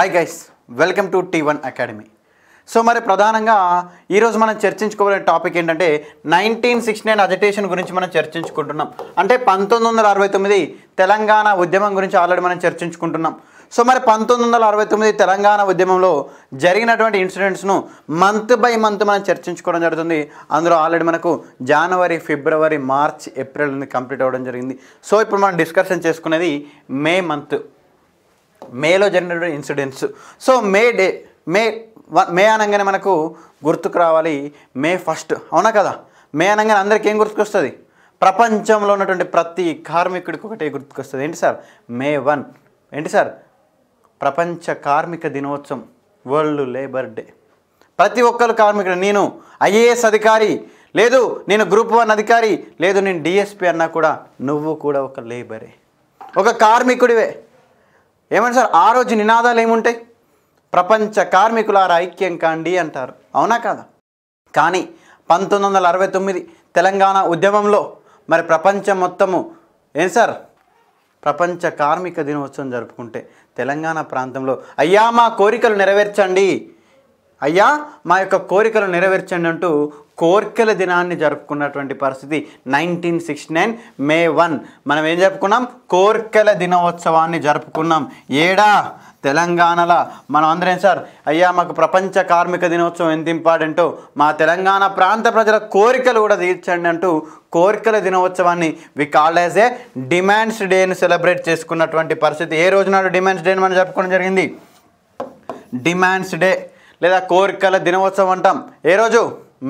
hi guys welcome to T one academy so మరి ప్రధానంగా ఈరోజు మనం చర్చించుకోవాలనే టాపిక్ ఏంటంటే నైన్టీన్ సిక్స్టీ నైన్ అజిటేషన్ గురించి మనం చర్చించుకుంటున్నాం అంటే పంతొమ్మిది వందల అరవై తొమ్మిది తెలంగాణ ఉద్యమం గురించి ఆల్రెడీ మనం చర్చించుకుంటున్నాం సో మరి పంతొమ్మిది వందల అరవై తొమ్మిది తెలంగాణ ఉద్యమంలో జరిగినటువంటి ఇన్సిడెంట్స్ను మంత్ బై మంత్ మనం చర్చించుకోవడం జరుగుతుంది అందులో ఆల్రెడీ మనకు జనవరి ఫిబ్రవరి మార్చ్ ఏప్రిల్ కంప్లీట్ అవ్వడం జరిగింది సో ఇప్పుడు మనం డిస్కషన్ చేసుకునేది మే మంత్ మేలో జరిగిన incidents so May day May May అనగానే మనకు గుర్తుకు రావాలి మే ఫస్ట్ అవునా కదా మే అనగానే అందరికీ ఏం గుర్తుకొస్తుంది ప్రపంచంలో ఉన్నటువంటి ప్రతి కార్మికుడికి ఒకటే గుర్తుకొస్తుంది ఏంటి సార్ మే వన్ ఏంటి సార్ ప్రపంచ కార్మిక దినోత్సవం వరల్డ్ లేబర్ డే ప్రతి ఒక్కరు కార్మికుడు నేను ఐఏఎస్ అధికారి లేదు నేను గ్రూప్ వన్ అధికారి లేదు నేను డిఎస్పి అన్నా కూడా నువ్వు కూడా ఒక లేబరే ఒక కార్మికుడివే ఏమంటారు సార్ ఆ రోజు నినాదాలు ఏముంటాయి ప్రపంచ కార్మికులారా ఐక్యం కాండి అంటారు అవునా కాదా కానీ పంతొమ్మిది వందల అరవై తొమ్మిది తెలంగాణ ఉద్యమంలో మరి ప్రపంచం మొత్తము ఏం సార్ ప్రపంచ కార్మిక దినోత్సవం జరుపుకుంటే తెలంగాణ ప్రాంతంలో అయ్యా మా కోరికలు నెరవేర్చండి అయ్యా మా యొక్క కోరికలు నెరవేర్చండి అంటూ కోరికల దినాన్ని జరుపుకున్నటువంటి పరిస్థితి nineteen sixty nine May one మనం ఏం జరుపుకున్నాం కోరికల దినోత్సవాన్ని జరుపుకున్నాం ఏడా తెలంగాణలో మనం అందరం సార్ అయ్యా మాకు ప్రపంచ కార్మిక దినోత్సవం ఎంత ఇంపార్టెంటో మా తెలంగాణ ప్రాంత ప్రజల కోరికలు కూడా తీర్చండి అంటూ కోరికల దినోత్సవాన్ని we call as a demands డేని సెలబ్రేట్ చేసుకున్నటువంటి పరిస్థితి ఏ రోజు నాడు డిమాండ్స్ డేని మనం జరుపుకోవడం జరిగింది డిమాండ్స్ డే లేదా కోరికల దినోత్సవం అంటాం ఏ రోజు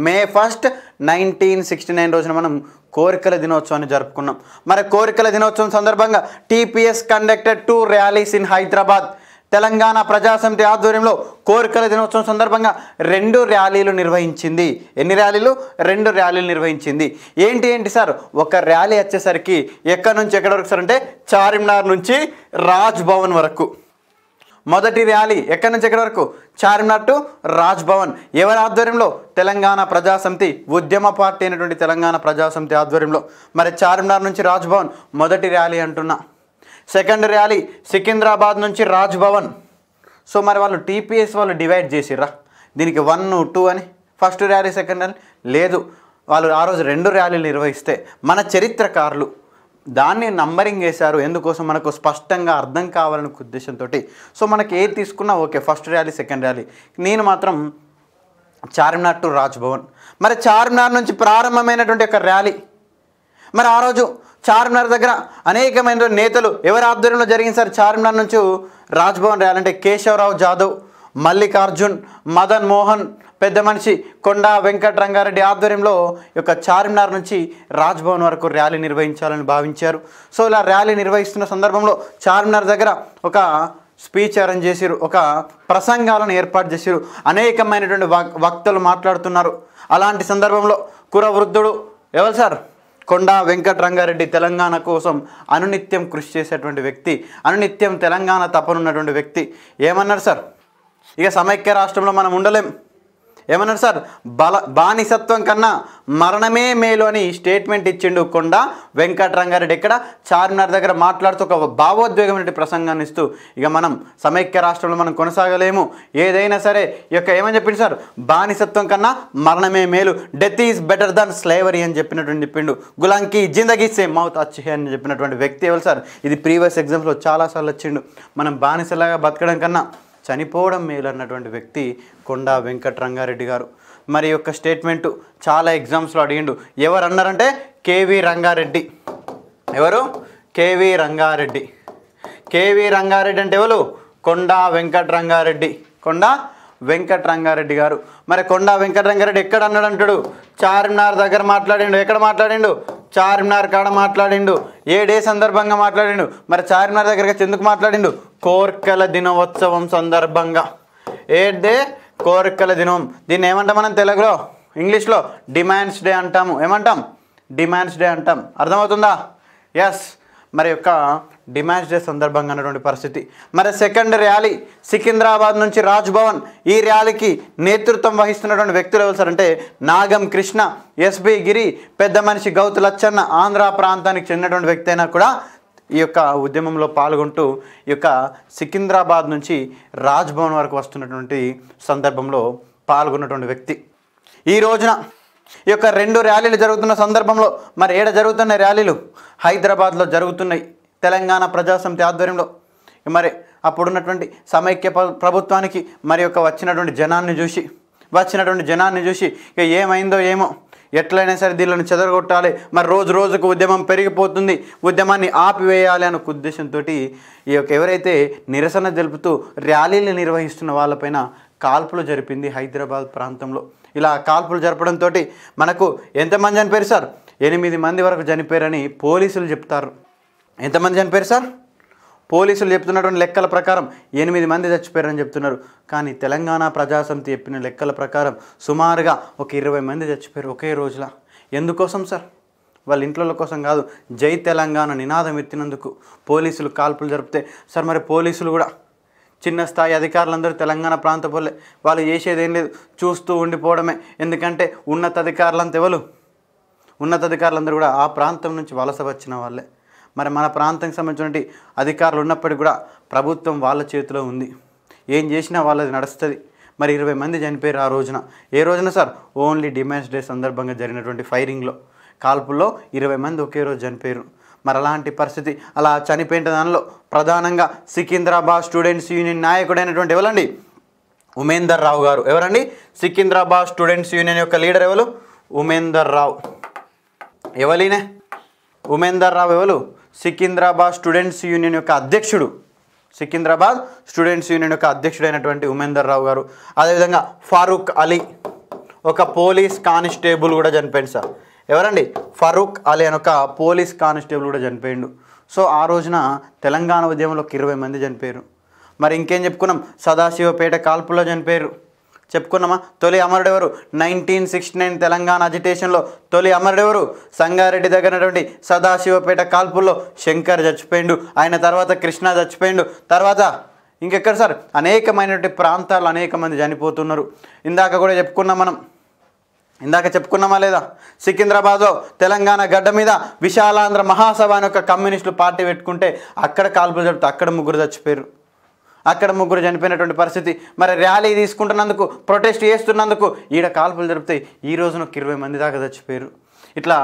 May first nineteen sixty nine రోజున మనం కోరికల దినోత్సవాన్ని జరుపుకున్నాం మరి కోరికల దినోత్సవం సందర్భంగా TPS conducted two rallies in Hyderabad Telangana Prajasamithi ఆధ్వర్యంలో కోరికల దినోత్సవం సందర్భంగా రెండు ర్యాలీలు నిర్వహించింది ఎన్ని ర్యాలీలు రెండు ర్యాలీలు నిర్వహించింది ఏంటి ఏంటి సార్ ఒక ర్యాలీ వచ్చేసరికి ఎక్కడి నుంచి ఎక్కడి వరకు సార్ అంటే చార్మినార్ నుంచి రాజ్ భవన్ వరకు మొదటి ర్యాలీ ఎక్కడి నుంచి ఎక్కడి వరకు చార్మినార్ టు రాజ్భవన్ ఎవరి ఆధ్వర్యంలో తెలంగాణ ప్రజాసమితి ఉద్యమ పార్టీ అయినటువంటి తెలంగాణ ప్రజాసమితి ఆధ్వర్యంలో మరి చార్మినార్ నుంచి రాజ్భవన్ మొదటి ర్యాలీ అంటున్నా సెకండ్ ర్యాలీ సికింద్రాబాద్ నుంచి రాజ్భవన్ సో మరి వాళ్ళు టీపీఎస్ వాళ్ళు డివైడ్ చేసిర్రా దీనికి వన్ టూ అని ఫస్ట్ ర్యాలీ సెకండ్ ర్యాలీ లేదు వాళ్ళు ఆ రోజు రెండు ర్యాలీలు నిర్వహిస్తే మన చరిత్రకారులు దాన్ని నంబరింగ్ వేశారు ఎందుకోసం మనకు స్పష్టంగా అర్థం కావాలనే ఉద్దేశంతో సో మనకి ఏది తీసుకున్నా okay first rally second rally నేను మాత్రం చార్మినార్ టు రాజ్భవన్ మరి చార్మినార్ నుంచి ప్రారంభమైనటువంటి ఒక ర్యాలీ మరి ఆ రోజు చార్మినార్ దగ్గర అనేకమైన నేతలు ఎవరి ఆధ్వర్యంలో జరిగింది సార్ చార్మినార్ నుంచి రాజ్భవన్ ర్యాలీ అంటే కేశవరావు జాదవ్ మల్లికార్జున్ మదన్ మోహన్ పెద్ద మనిషి కొండా వెంకట రంగారెడ్డి ఆధ్వర్యంలో యొక్క చార్మినార్ నుంచి రాజ్భవన్ వరకు ర్యాలీ నిర్వహించాలని భావించారు సో ఇలా ర్యాలీ నిర్వహిస్తున్న సందర్భంలో చార్మినార్ దగ్గర ఒక స్పీచ్ అరేంజ్ చేసిరు ఒక ప్రసంగాలను ఏర్పాటు చేసిరు అనేకమైనటువంటి వక్తలు మాట్లాడుతున్నారు అలాంటి సందర్భంలో కురవృద్ధుడు ఎవరు సార్ కొండా వెంకట రంగారెడ్డి తెలంగాణ కోసం అనునిత్యం కృషి చేసేటువంటి వ్యక్తి అనునిత్యం తెలంగాణ తపనున్నటువంటి వ్యక్తి ఏమన్నారు సార్ ఇక సమైక్య రాష్ట్రంలో మనం ఉండలేం ఏమన్నారు సార్ బల బానిసత్వం కన్నా మరణమే మేలు అని స్టేట్మెంట్ ఇచ్చిండు కొండ వెంకటరంగారెడ్డి ఇక్కడ చార్మినార్ దగ్గర మాట్లాడుతూ ఒక భావోద్వేగమైన ప్రసంగాన్ని ఇస్తూ ఇక మనం సమైక్య రాష్ట్రంలో మనం కొనసాగలేము ఏదైనా సరే ఈ యొక్క ఏమని చెప్పిండు సార్ బానిసత్వం కన్నా మరణమే మేలు death is better than slavery అని చెప్పినటువంటి చెప్పిండు గులాంకి జిందగీ సేమ్ మౌత్ అచ్చి అని చెప్పినటువంటి వ్యక్తి ఎవరు సార్ ఇది ప్రీవియస్ ఎగ్జామ్స్లో చాలాసార్లు వచ్చిండు మనం బానిసలాగా బతకడం కన్నా చనిపోవడం మేలన్నటువంటి వ్యక్తి కొండా రంగారెడ్డి గారు మరి యొక్క స్టేట్మెంట్ చాలా ఎగ్జామ్స్లో అడిగిండు ఎవరు అన్నారంటే కేవి రంగారెడ్డి ఎవరు కేవి రంగారెడ్డి కేవి రంగారెడ్డి అంటే ఎవరు కొండా రంగారెడ్డి కొండా రంగారెడ్డి గారు మరి కొండా రంగారెడ్డి ఎక్కడ అన్నాడు అంటాడు చార్మినార్ దగ్గర మాట్లాడిండు ఎక్కడ మాట్లాడిండు చార్మినార్ కాడ మాట్లాడిండు ఏ డే సందర్భంగా మాట్లాడిండు మరి చార్మినార్ దగ్గర ఎందుకు మాట్లాడిండు కోర్కల దినోత్సవం సందర్భంగా ఏ డే కోర్కల దినం దీన్ని ఏమంటాం మనం తెలుగులో ఇంగ్లీష్లో డిమాండ్స్ డే అంటాము ఏమంటాం డిమాండ్స్ డే అంటాం అర్థమవుతుందా ఎస్ మరి యొక్క డిమాండ్స్ డే సందర్భంగా ఉన్నటువంటి పరిస్థితి మరి సెకండ్ ర్యాలీ సికింద్రాబాద్ నుంచి రాజ్ భవన్ ఈ ర్యాలీకి నేతృత్వం వహిస్తున్నటువంటి వ్యక్తులు ఎవరు నాగం కృష్ణ ఎస్బి గిరి పెద్ద మనిషి గౌతు లచ్చన్న ఆంధ్ర ప్రాంతానికి చెందినటువంటి వ్యక్తి అయినా కూడా ఈ యొక్క ఉద్యమంలో పాల్గొంటూ ఈ యొక్క సికింద్రాబాద్ నుంచి రాజ్భవన్ వరకు వస్తున్నటువంటి సందర్భంలో పాల్గొన్నటువంటి వ్యక్తి ఈ రోజున ఈ యొక్క రెండు ర్యాలీలు జరుగుతున్న సందర్భంలో మరి ఏడ జరుగుతున్న ర్యాలీలు హైదరాబాద్లో జరుగుతున్నాయి తెలంగాణ ప్రజాసమితి ఆధ్వర్యంలో మరి అప్పుడున్నటువంటి సమైక్య ప్రభుత్వానికి మరి యొక్క వచ్చినటువంటి జనాన్ని చూసి వచ్చినటువంటి జనాన్ని చూసి ఇక ఏమైందో ఏమో ఎట్లయినా సరే దీనిని చెదరగొట్టాలి మరి రోజు రోజుకు ఉద్యమం పెరిగిపోతుంది ఉద్యమాన్ని ఆపివేయాలి అనే ఉద్దేశంతో ఈ యొక్క ఎవరైతే నిరసన జరుపుతూ ర్యాలీలు నిర్వహిస్తున్న వాళ్ళపైన కాల్పులు జరిపింది హైదరాబాద్ ప్రాంతంలో ఇలా కాల్పులు జరపడంతో మనకు ఎంతమంది చనిపోయారు సార్ ఎనిమిది మంది వరకు చనిపోయారని పోలీసులు చెప్తారు ఎంతమంది చనిపోయారు సార్ పోలీసులు చెప్తున్నటువంటి లెక్కల ప్రకారం ఎనిమిది మంది చచ్చిపోయారని చెప్తున్నారు కానీ తెలంగాణ ప్రజాసమితి చెప్పిన లెక్కల ప్రకారం సుమారుగా ఒక ఇరవై మంది చచ్చిపోయారు ఒకే రోజుల ఎందుకోసం సార్ వాళ్ళ ఇంట్లో కోసం కాదు జై తెలంగాణ నినాదం ఎత్తినందుకు పోలీసులు కాల్పులు జరిపితే సార్ మరి పోలీసులు కూడా చిన్న స్థాయి అధికారులందరూ తెలంగాణ ప్రాంత పోలే వాళ్ళు ఏం లేదు చూస్తూ ఉండిపోవడమే ఎందుకంటే ఉన్నతాధికారులంతా ఎవరు ఉన్నతాధికారులందరూ కూడా ఆ ప్రాంతం నుంచి వలస వచ్చిన వాళ్ళే మరి మన ప్రాంతానికి సంబంధించినటువంటి అధికారులు ఉన్నప్పటికీ కూడా ప్రభుత్వం వాళ్ళ చేతిలో ఉంది ఏం చేసినా వాళ్ళది నడుస్తుంది మరి ఇరవై మంది చనిపోయారు ఆ రోజున ఏ రోజున సార్ ఓన్లీ డిమాండ్స్ డే సందర్భంగా జరిగినటువంటి ఫైరింగ్లో కాల్పుల్లో ఇరవై మంది ఒకే రోజు చనిపోయారు మరి అలాంటి పరిస్థితి అలా చనిపోయిన దానిలో ప్రధానంగా సికింద్రాబాద్ స్టూడెంట్స్ యూనియన్ నాయకుడైనటువంటి ఎవరండి ఉమేందర్ రావు గారు ఎవరండి సికింద్రాబాద్ స్టూడెంట్స్ యూనియన్ యొక్క లీడర్ ఎవరు ఉమేందర్ రావు ఎవలినే ఉమేందర్ రావు ఎవరు సికింద్రాబాద్ స్టూడెంట్స్ యూనియన్ యొక్క అధ్యక్షుడు సికింద్రాబాద్ స్టూడెంట్స్ యూనియన్ యొక్క అధ్యక్షుడైనటువంటి ఉమేందర్ రావు గారు అదేవిధంగా ఫారూక్ అలీ ఒక పోలీస్ కానిస్టేబుల్ కూడా చనిపోయింది సార్ ఎవరండి ఫరూక్ అలీ అని ఒక పోలీస్ కానిస్టేబుల్ కూడా చనిపోయిండు సో ఆ రోజున తెలంగాణ ఉద్యమంలో ఇరవై మంది చనిపోయారు మరి ఇంకేం చెప్పుకున్నాం సదాశివపేట కాల్పుల్లో చనిపోయారు చెప్పుకున్నామా తొలి అమరుడెవరు నైన్టీన్ సిక్స్టీ నైన్ తెలంగాణ అజిటేషన్లో తొలి అమరుడెవరు సంగారెడ్డి దగ్గరటువంటి సదాశివపేట కాల్పుల్లో శంకర్ చచ్చిపోయిండు ఆయన తర్వాత కృష్ణ చచ్చిపోయిండు తర్వాత ఇంకెక్కడ సార్ అనేకమైనటువంటి ప్రాంతాలు అనేక మంది చనిపోతున్నారు ఇందాక కూడా చెప్పుకున్నాం మనం ఇందాక చెప్పుకున్నామా లేదా సికింద్రాబాద్లో తెలంగాణ గడ్డ మీద విశాలాంధ్ర మహాసభ అని ఒక కమ్యూనిస్టులు పార్టీ పెట్టుకుంటే అక్కడ కాల్పులు జరుపుతూ అక్కడ ముగ్గురు చచ్చిపోయారు అక్కడ ముగ్గురు చనిపోయినటువంటి పరిస్థితి మరి ర్యాలీ తీసుకుంటున్నందుకు ప్రొటెస్ట్ చేస్తున్నందుకు ఈడ కాల్పులు జరుపుతాయి ఈ రోజున ఒక ఇరవై మంది దాకా చచ్చిపోయారు ఇట్లా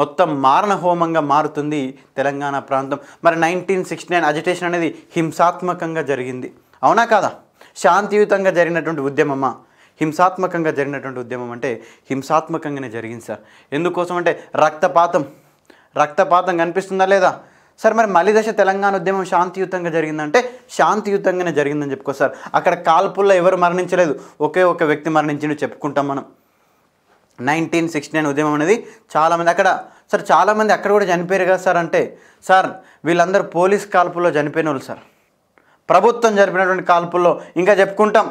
మొత్తం మారణ హోమంగా మారుతుంది తెలంగాణ ప్రాంతం మరి నైన్టీన్ సిక్స్టీ నైన్ అజిటేషన్ అనేది హింసాత్మకంగా జరిగింది అవునా కాదా శాంతియుతంగా జరిగినటువంటి ఉద్యమమా హింసాత్మకంగా జరిగినటువంటి ఉద్యమం అంటే హింసాత్మకంగానే జరిగింది సార్ ఎందుకోసం అంటే రక్తపాతం రక్తపాతం కనిపిస్తుందా లేదా సార్ మరి మలిదశ తెలంగాణ ఉద్యమం శాంతియుతంగా జరిగిందంటే శాంతియుతంగానే జరిగిందని చెప్పుకో సార్ అక్కడ కాల్పుల్లో ఎవరు మరణించలేదు ఒకే ఒక వ్యక్తి మరణించిండు చెప్పుకుంటాం మనం నైన్టీన్ సిక్స్టీ నైన్ ఉద్యమం అనేది చాలామంది అక్కడ సార్ చాలామంది అక్కడ కూడా చనిపోయారు కదా సార్ అంటే సార్ వీళ్ళందరూ పోలీస్ కాల్పుల్లో చనిపోయిన వాళ్ళు సార్ ప్రభుత్వం జరిపినటువంటి కాల్పుల్లో ఇంకా చెప్పుకుంటాం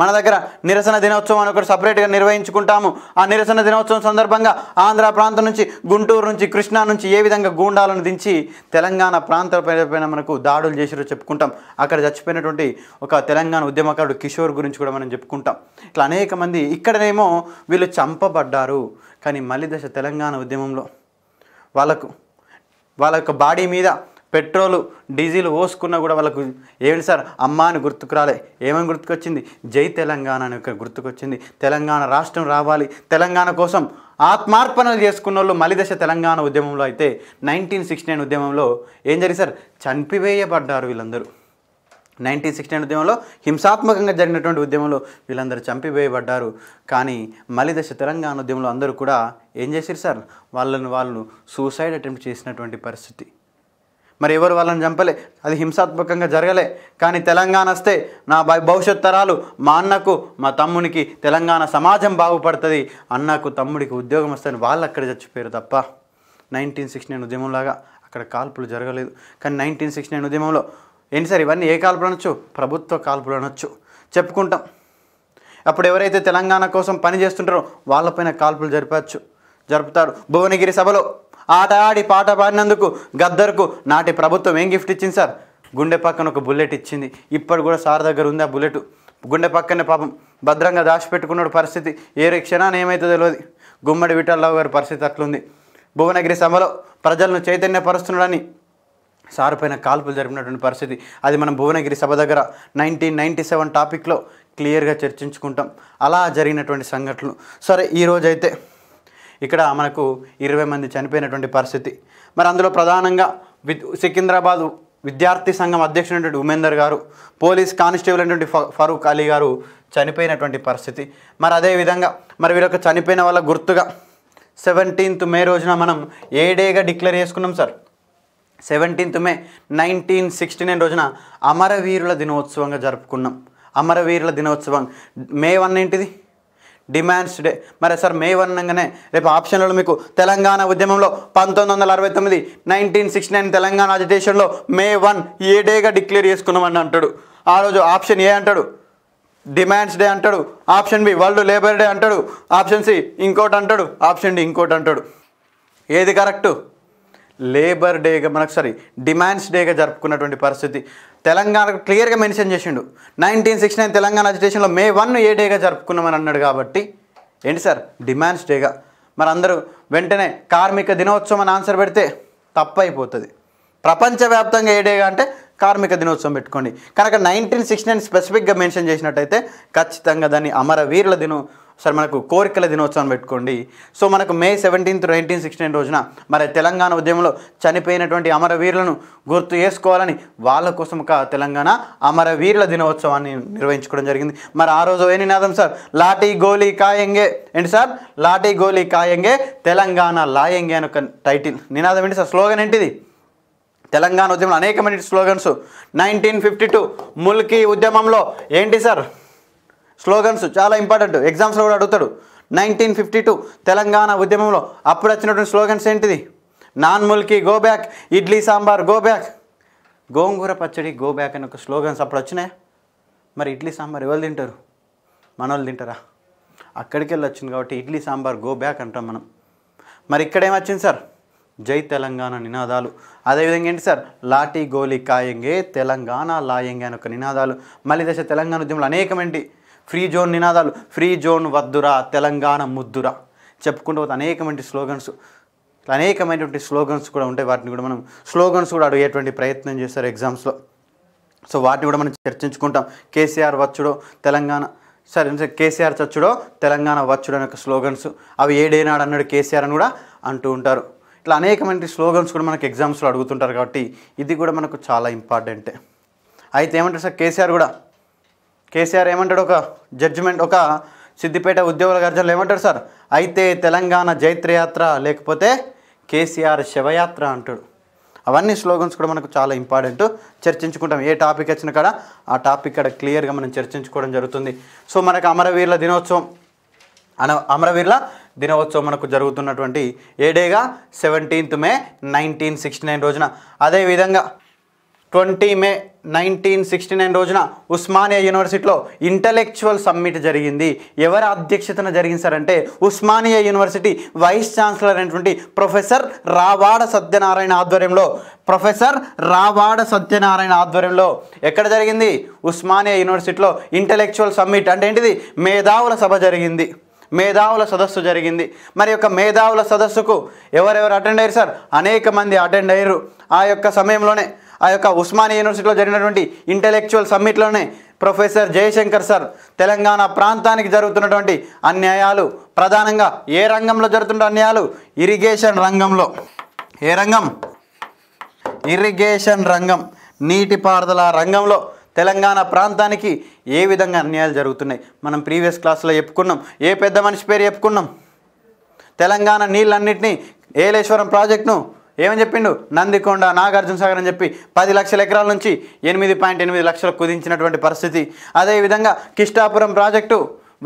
మన దగ్గర నిరసన దినోత్సవం అని ఒకటి సపరేట్గా నిర్వహించుకుంటాము ఆ నిరసన దినోత్సవం సందర్భంగా ఆంధ్ర ప్రాంతం నుంచి గుంటూరు నుంచి కృష్ణా నుంచి ఏ విధంగా గూండాలను దించి తెలంగాణ ప్రాంత పైన మనకు దాడులు చేసిరో చెప్పుకుంటాం అక్కడ చచ్చిపోయినటువంటి ఒక తెలంగాణ ఉద్యమకారుడు కిషోర్ గురించి కూడా మనం చెప్పుకుంటాం ఇట్లా అనేక మంది ఇక్కడనేమో వీళ్ళు చంపబడ్డారు కానీ మళ్ళీ దశ తెలంగాణ ఉద్యమంలో వాళ్ళకు వాళ్ళ యొక్క బాడీ మీద పెట్రోలు డీజిల్ పోసుకున్నా కూడా వాళ్ళకు ఏంటి సార్ అమ్మ అని గుర్తుకురాలే ఏమని గుర్తుకొచ్చింది జై తెలంగాణ అని ఒక గుర్తుకొచ్చింది తెలంగాణ రాష్ట్రం రావాలి తెలంగాణ కోసం ఆత్మార్పణలు చేసుకున్న వాళ్ళు మలిదశ తెలంగాణ ఉద్యమంలో అయితే నైన్టీన్ సిక్స్టీ నైన్ ఉద్యమంలో ఏం జరిగింది సార్ చంపివేయబడ్డారు వీళ్ళందరూ నైన్టీన్ సిక్స్టీ నైన్ ఉద్యమంలో హింసాత్మకంగా జరిగినటువంటి ఉద్యమంలో వీళ్ళందరూ చంపివేయబడ్డారు కానీ మలిదశ తెలంగాణ ఉద్యమంలో అందరూ కూడా ఏం చేశారు సార్ వాళ్ళని వాళ్ళు సూసైడ్ అటెంప్ట్ చేసినటువంటి పరిస్థితి మరి ఎవరు వాళ్ళని చంపలే అది హింసాత్మకంగా జరగలే కానీ తెలంగాణ వస్తే నా భవిష్యత్ తరాలు మా అన్నకు మా తమ్మునికి తెలంగాణ సమాజం బాగుపడుతుంది అన్నకు తమ్ముడికి ఉద్యోగం వస్తుందని వాళ్ళు అక్కడ చచ్చిపోయారు తప్ప నైన్టీన్ సిక్స్టీ నైన్ ఉద్యమంలాగా అక్కడ కాల్పులు జరగలేదు కానీ నైన్టీన్ సిక్స్టీ నైన్ ఉద్యమంలో ఏంటి సార్ ఇవన్నీ ఏ కాల్పులు అనొచ్చు ప్రభుత్వ కాల్పులు అనొచ్చు చెప్పుకుంటాం అప్పుడు ఎవరైతే తెలంగాణ కోసం పని చేస్తుంటారో వాళ్ళపైన కాల్పులు జరిపచ్చు జరుపుతారు భువనగిరి సభలో ఆట ఆడి పాట పాడినందుకు గద్దర్కు నాటి ప్రభుత్వం ఏం గిఫ్ట్ ఇచ్చింది సార్ గుండె పక్కన ఒక బుల్లెట్ ఇచ్చింది ఇప్పుడు కూడా సార్ దగ్గర ఉంది ఆ బుల్లెట్ గుండె పక్కనే పాపం భద్రంగా దాచిపెట్టుకున్నాడు పరిస్థితి ఏ క్షణాన్ని ఏమవుతుందో తెలియదు గుమ్మడి విఠల్లావు గారి పరిస్థితి అట్లుంది భువనగిరి సభలో ప్రజలను చైతన్యపరుస్తున్నాడని సారు పైన కాల్పులు జరిపినటువంటి పరిస్థితి అది మనం భువనగిరి సభ దగ్గర నైన్టీన్ నైంటీ సెవెన్ టాపిక్లో క్లియర్గా చర్చించుకుంటాం అలా జరిగినటువంటి సంఘటనలు సరే ఈరోజైతే ఇక్కడ మనకు ఇరవై మంది చనిపోయినటువంటి పరిస్థితి మరి అందులో ప్రధానంగా సికింద్రాబాద్ విద్యార్థి సంఘం అధ్యక్షుడైనటువంటి ఉమేందర్ గారు పోలీస్ కానిస్టేబుల్ అయినటువంటి ఫరూక్ అలీ గారు చనిపోయినటువంటి పరిస్థితి మరి అదేవిధంగా మరి వీళ్ళకి చనిపోయిన వాళ్ళ గుర్తుగా సెవెంటీన్త్ మే రోజున మనం ఏ డేగా డిక్లేర్ చేసుకున్నాం sir seventeenth May nineteen sixty nine రోజున అమరవీరుల దినోత్సవంగా జరుపుకున్నాం అమరవీరుల దినోత్సవం మే వన్ ఏంటిది డిమాండ్స్ డే మరి సార్ మే అనగానే రేపు ఆప్షన్లో మీకు తెలంగాణ ఉద్యమంలో పంతొమ్మిది వందల అరవై తొమ్మిది నైన్టీన్ సిక్స్టీ నైన్ తెలంగాణ అజిటేషన్లో మే వన్ ఏ డేగా డిక్లేర్ చేసుకున్నామని అంటాడు ఆ రోజు ఆప్షన్ ఏ అంటాడు డిమాండ్స్ డే అంటాడు option B world labour day అంటాడు ఆప్షన్ సి ఇంకోటి అంటాడు ఆప్షన్ డి ఇంకోటి అంటాడు ఏది కరెక్టు లేబర్ డేగా మనకు సారీ డిమాండ్స్ డేగా జరుపుకున్నటువంటి పరిస్థితి తెలంగాణకు క్లియర్గా మెన్షన్ చేసిండు నైన్టీన్ సిక్స్టీ నైన్ తెలంగాణ అజిటేషన్లో మే వన్ ఏ డేగా జరుపుకున్నామని అన్నాడు కాబట్టి ఏంటి సార్ డిమాండ్స్ డేగా మరి అందరూ వెంటనే కార్మిక దినోత్సవం అని ఆన్సర్ పెడితే తప్పైపోతుంది ప్రపంచవ్యాప్తంగా ఏ డేగా అంటే కార్మిక దినోత్సవం పెట్టుకోండి కనుక నైన్టీన్ సిక్స్టీ నైన్ స్పెసిఫిక్గా మెన్షన్ చేసినట్టయితే ఖచ్చితంగా దాన్ని అమరవీరుల దినో సరే మనకు కోరికల దినోత్సవం పెట్టుకోండి సో మనకు మే సెవెంటీన్త్ నైన్టీన్ సిక్స్టీ రోజున మరి తెలంగాణ ఉద్యమంలో చనిపోయినటువంటి అమరవీరులను గుర్తు చేసుకోవాలని వాళ్ళ కోసం ఒక తెలంగాణ అమరవీరుల దినోత్సవాన్ని నిర్వహించుకోవడం జరిగింది మరి ఆ రోజు ఏ నినాదం సార్ లాఠీ గోలీ కాయంగే ఏంటి సార్ లాఠీ గోలీ కాయంగే తెలంగాణ లాయంగే అని ఒక టైటిల్ నినాదం ఏంటి సార్ స్లోగన్ ఏంటిది తెలంగాణ ఉద్యమంలో అనేకమైన స్లోగన్స్ నైన్టీన్ ఫిఫ్టీ టూ ముల్కీ ఉద్యమంలో ఏంటి సార్ స్లోగన్స్ చాలా ఇంపార్టెంట్ ఎగ్జామ్స్లో కూడా అడుగుతాడు నైన్టీన్ ఫిఫ్టీ టూ తెలంగాణ ఉద్యమంలో అప్పుడు వచ్చినటువంటి స్లోగన్స్ ఏంటిది non Mulki go back idli sambar go back గోంగూర పచ్చడి గో బ్యాక్ అని ఒక స్లోగన్స్ అప్పుడు వచ్చినాయి మరి ఇడ్లీ సాంబార్ ఎవరు తింటారు మనోళ్ళు తింటారా అక్కడికి వెళ్ళి వచ్చింది కాబట్టి ఇడ్లీ సాంబార్ గో బ్యాక్ అంటాం మనం మరి ఇక్కడేమొచ్చింది సార్ జై తెలంగాణ నినాదాలు అదేవిధంగా ఏంటి సార్ లాఠీ గోలీ కాయంగే తెలంగాణ లాయంగే అని ఒక నినాదాలు మళ్ళీ దశ తెలంగాణ ఉద్యమంలో అనేకమేంటి ఫ్రీ జోన్ నినాదాలు ఫ్రీ జోన్ వద్దురా తెలంగాణ ముద్దురా చెప్పుకుంటూ అనేకమైన స్లోగన్స్ అనేకమైనటువంటి స్లోగన్స్ కూడా ఉంటాయి వాటిని కూడా మనం స్లోగన్స్ కూడా అడిగేటువంటి ప్రయత్నం చేస్తారు ఎగ్జామ్స్లో సో వాటిని కూడా మనం చర్చించుకుంటాం కేసీఆర్ వచ్చుడో తెలంగాణ సరే కేసీఆర్ చచ్చుడో తెలంగాణ వచ్చుడు అనే స్లోగన్స్ అవి ఏడేనాడు అన్నాడు కేసీఆర్ అని కూడా అంటూ ఉంటారు ఇట్లా అనేకమైన స్లోగన్స్ కూడా మనకు ఎగ్జామ్స్లో అడుగుతుంటారు కాబట్టి ఇది కూడా మనకు చాలా ఇంపార్టెంటే అయితే ఏమంటారు సార్ కేసీఆర్ కూడా కేసీఆర్ ఏమంటాడు ఒక జడ్జిమెంట్ ఒక సిద్దిపేట ఉద్యోగుల గర్జనలు ఏమంటాడు సార్ అయితే తెలంగాణ జైత్రయాత్ర లేకపోతే కేసీఆర్ శివయాత్ర అంటాడు అవన్నీ స్లోగన్స్ కూడా మనకు చాలా ఇంపార్టెంట్ చర్చించుకుంటాం ఏ టాపిక్ వచ్చిన కాడ ఆ టాపిక్ ఇక్కడ క్లియర్గా మనం చర్చించుకోవడం జరుగుతుంది సో మనకు అమరవీరుల దినోత్సవం అన అమరవీరుల దినోత్సవం మనకు జరుగుతున్నటువంటి ఏడేగా seventeenth May nineteen sixty nine రోజున అదేవిధంగా twenty May nineteen sixty nine రోజున ఉస్మానియా యూనివర్సిటీలో ఇంటలెక్చువల్ సమ్మిట్ జరిగింది ఎవరి అధ్యక్షతన జరిగింది సార్ అంటే ఉస్మానియా యూనివర్సిటీ వైస్ ఛాన్సలర్ అయినటువంటి ప్రొఫెసర్ రావాడ సత్యనారాయణ ఆధ్వర్యంలో ప్రొఫెసర్ రావాడ సత్యనారాయణ ఆధ్వర్యంలో ఎక్కడ జరిగింది ఉస్మానియా యూనివర్సిటీలో ఇంటలెక్చువల్ సమ్మిట్ అంటే ఏంటిది మేధావుల సభ జరిగింది మేధావుల సదస్సు జరిగింది మరి యొక్క మేధావుల సదస్సుకు ఎవరెవరు అటెండ్ అయ్యారు సార్ అనేక మంది అటెండ్ అయ్యారు ఆ యొక్క సమయంలోనే ఆ యొక్క ఉస్మానియా యూనివర్సిటీలో జరిగినటువంటి ఇంటెలెక్చువల్ సమ్మిట్లోనే ప్రొఫెసర్ జయశంకర్ సార్ తెలంగాణ ప్రాంతానికి జరుగుతున్నటువంటి అన్యాయాలు ప్రధానంగా ఏ రంగంలో జరుగుతున్న అన్యాయాలు ఇరిగేషన్ రంగంలో ఏ రంగం ఇరిగేషన్ రంగం నీటిపారుదల రంగంలో తెలంగాణ ప్రాంతానికి ఏ విధంగా అన్యాయాలు జరుగుతున్నాయి మనం ప్రీవియస్ క్లాస్లో చెప్పుకున్నాం ఏ పెద్ద మనిషి పేరు చెప్పుకున్నాం తెలంగాణ నీళ్ళన్నింటినీ ఏలేశ్వరం ప్రాజెక్టును ఏమని చెప్పిండు నందికొండ నాగార్జున సాగర్ అని చెప్పి పది లక్షల ఎకరాల నుంచి ఎనిమిది పాయింట్ ఎనిమిది లక్షలు కుదించినటువంటి పరిస్థితి అదేవిధంగా Kishtapuram project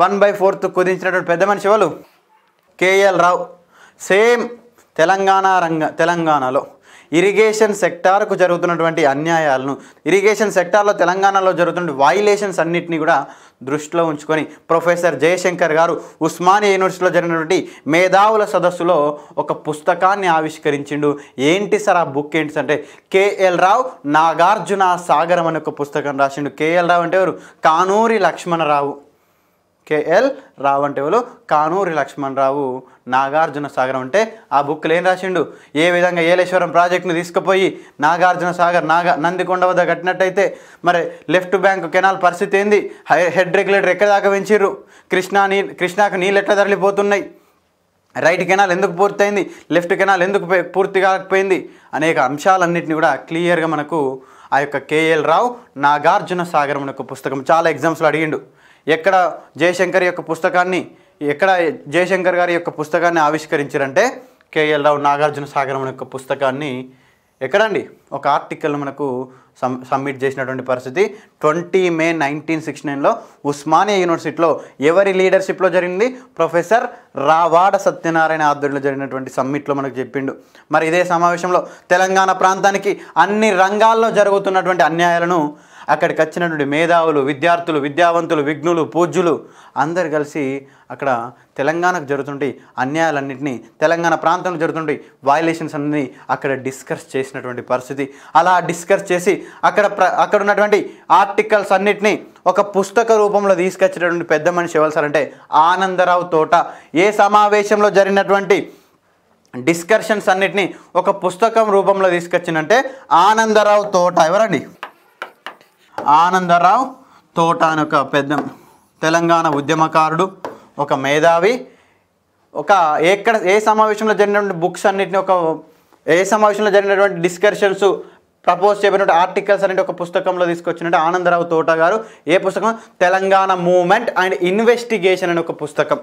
one by fourth కుదించినటువంటి పెద్ద మనిషి వాళ్ళు కేఎల్ రావు సేమ్ తెలంగాణ రంగ తెలంగాణలో ఇరిగేషన్ సెక్టార్కు జరుగుతున్నటువంటి అన్యాయాలను ఇరిగేషన్ సెక్టార్లో తెలంగాణలో జరుగుతున్న వైలేషన్స్ అన్నింటినీ కూడా దృష్టిలో ఉంచుకొని ప్రొఫెసర్ జయశంకర్ గారు ఉస్మానియా యూనివర్సిటీలో జరిగినటువంటి మేధావుల సదస్సులో ఒక పుస్తకాన్ని ఆవిష్కరించిండు ఏంటి సార్ ఆ బుక్ ఏంటి అంటే కేఎల్ రావు నాగార్జున సాగరం అనే ఒక పుస్తకం రాసిండు కేఎల్ రావు అంటే ఎవరు కానూరి లక్ష్మణరావు కేఎల్ రావు అంటే వాళ్ళు కానూరి లక్ష్మణరావు నాగార్జున సాగర్ అంటే ఆ బుక్లు ఏం రాసిండు ఏ విధంగా ఏలేశ్వరం ప్రాజెక్టును తీసుకుపోయి నాగార్జున సాగర్ నాగా నందికొండ వద్ద కట్టినట్టయితే మరి లెఫ్ట్ బ్యాంక్ కెనాల్ పరిస్థితి ఏంది హెడ్ రెగ్యులేటర్ ఎక్కడ దాకా పెంచిర్రు కృష్ణా నీ కృష్ణాకు నీళ్ళు ఎట్లా తరలిపోతున్నాయి రైట్ కెనాల్ ఎందుకు పూర్తయింది లెఫ్ట్ కెనాల్ ఎందుకు పూర్తి కాకపోయింది అనేక అంశాలన్నింటినీ కూడా క్లియర్గా మనకు ఆ యొక్క కేఎల్ రావు నాగార్జున సాగర్ అనే పుస్తకం చాలా ఎగ్జామ్స్లో అడిగిండు ఎక్కడ జయశంకర్ యొక్క పుస్తకాన్ని ఎక్కడ జయశంకర్ గారి యొక్క పుస్తకాన్ని ఆవిష్కరించారంటే కేఎల్ రావు నాగార్జున సాగరం యొక్క పుస్తకాన్ని ఎక్కడండి ఒక ఆర్టికల్ మనకు సమ్ సబ్మిట్ చేసినటువంటి పరిస్థితి ట్వంటీ మే నైన్టీన్ సిక్స్టీ నైన్లో ఉస్మానియా యూనివర్సిటీలో ఎవరి లీడర్షిప్లో జరిగింది ప్రొఫెసర్ రావాడ సత్యనారాయణ ఆధ్వర్యంలో జరిగినటువంటి సమ్మిట్లో మనకు చెప్పిండు మరి ఇదే సమావేశంలో తెలంగాణ ప్రాంతానికి అన్ని రంగాల్లో జరుగుతున్నటువంటి అన్యాయాలను అక్కడికి వచ్చినటువంటి మేధావులు విద్యార్థులు విద్యావంతులు విఘ్నులు పూజ్యులు అందరు కలిసి అక్కడ తెలంగాణకు జరుగుతుంటే అన్యాయాలన్నింటినీ తెలంగాణ ప్రాంతంలో జరుగుతుంటే వయలేషన్స్ అన్ని అక్కడ డిస్కస్ చేసినటువంటి పరిస్థితి అలా డిస్కస్ చేసి అక్కడ ప్ర అక్కడ ఉన్నటువంటి ఆర్టికల్స్ అన్నిటినీ ఒక పుస్తక రూపంలో తీసుకొచ్చినటువంటి పెద్ద మనిషి ఎవరు ఆనందరావు తోట ఏ సమావేశంలో జరిగినటువంటి డిస్కషన్స్ అన్నిటినీ ఒక పుస్తకం రూపంలో తీసుకొచ్చిందంటే ఆనందరావు తోట ఎవరండి ఆనందరావు తోట అని ఒక పెద్ద తెలంగాణ ఉద్యమకారుడు ఒక మేధావి ఒక ఎక్కడ ఏ సమావేశంలో జరిగినటువంటి బుక్స్ అన్నిటిని ఒక ఏ సమావేశంలో జరిగినటువంటి డిస్కషన్స్ ప్రపోజ్ చేయబడిన ఆర్టికల్స్ అనేది ఒక పుస్తకంలో తీసుకొచ్చినట్టు ఆనందరావు తోట గారు ఏ పుస్తకం తెలంగాణ మూమెంట్ అండ్ ఇన్వెస్టిగేషన్ అనే ఒక పుస్తకం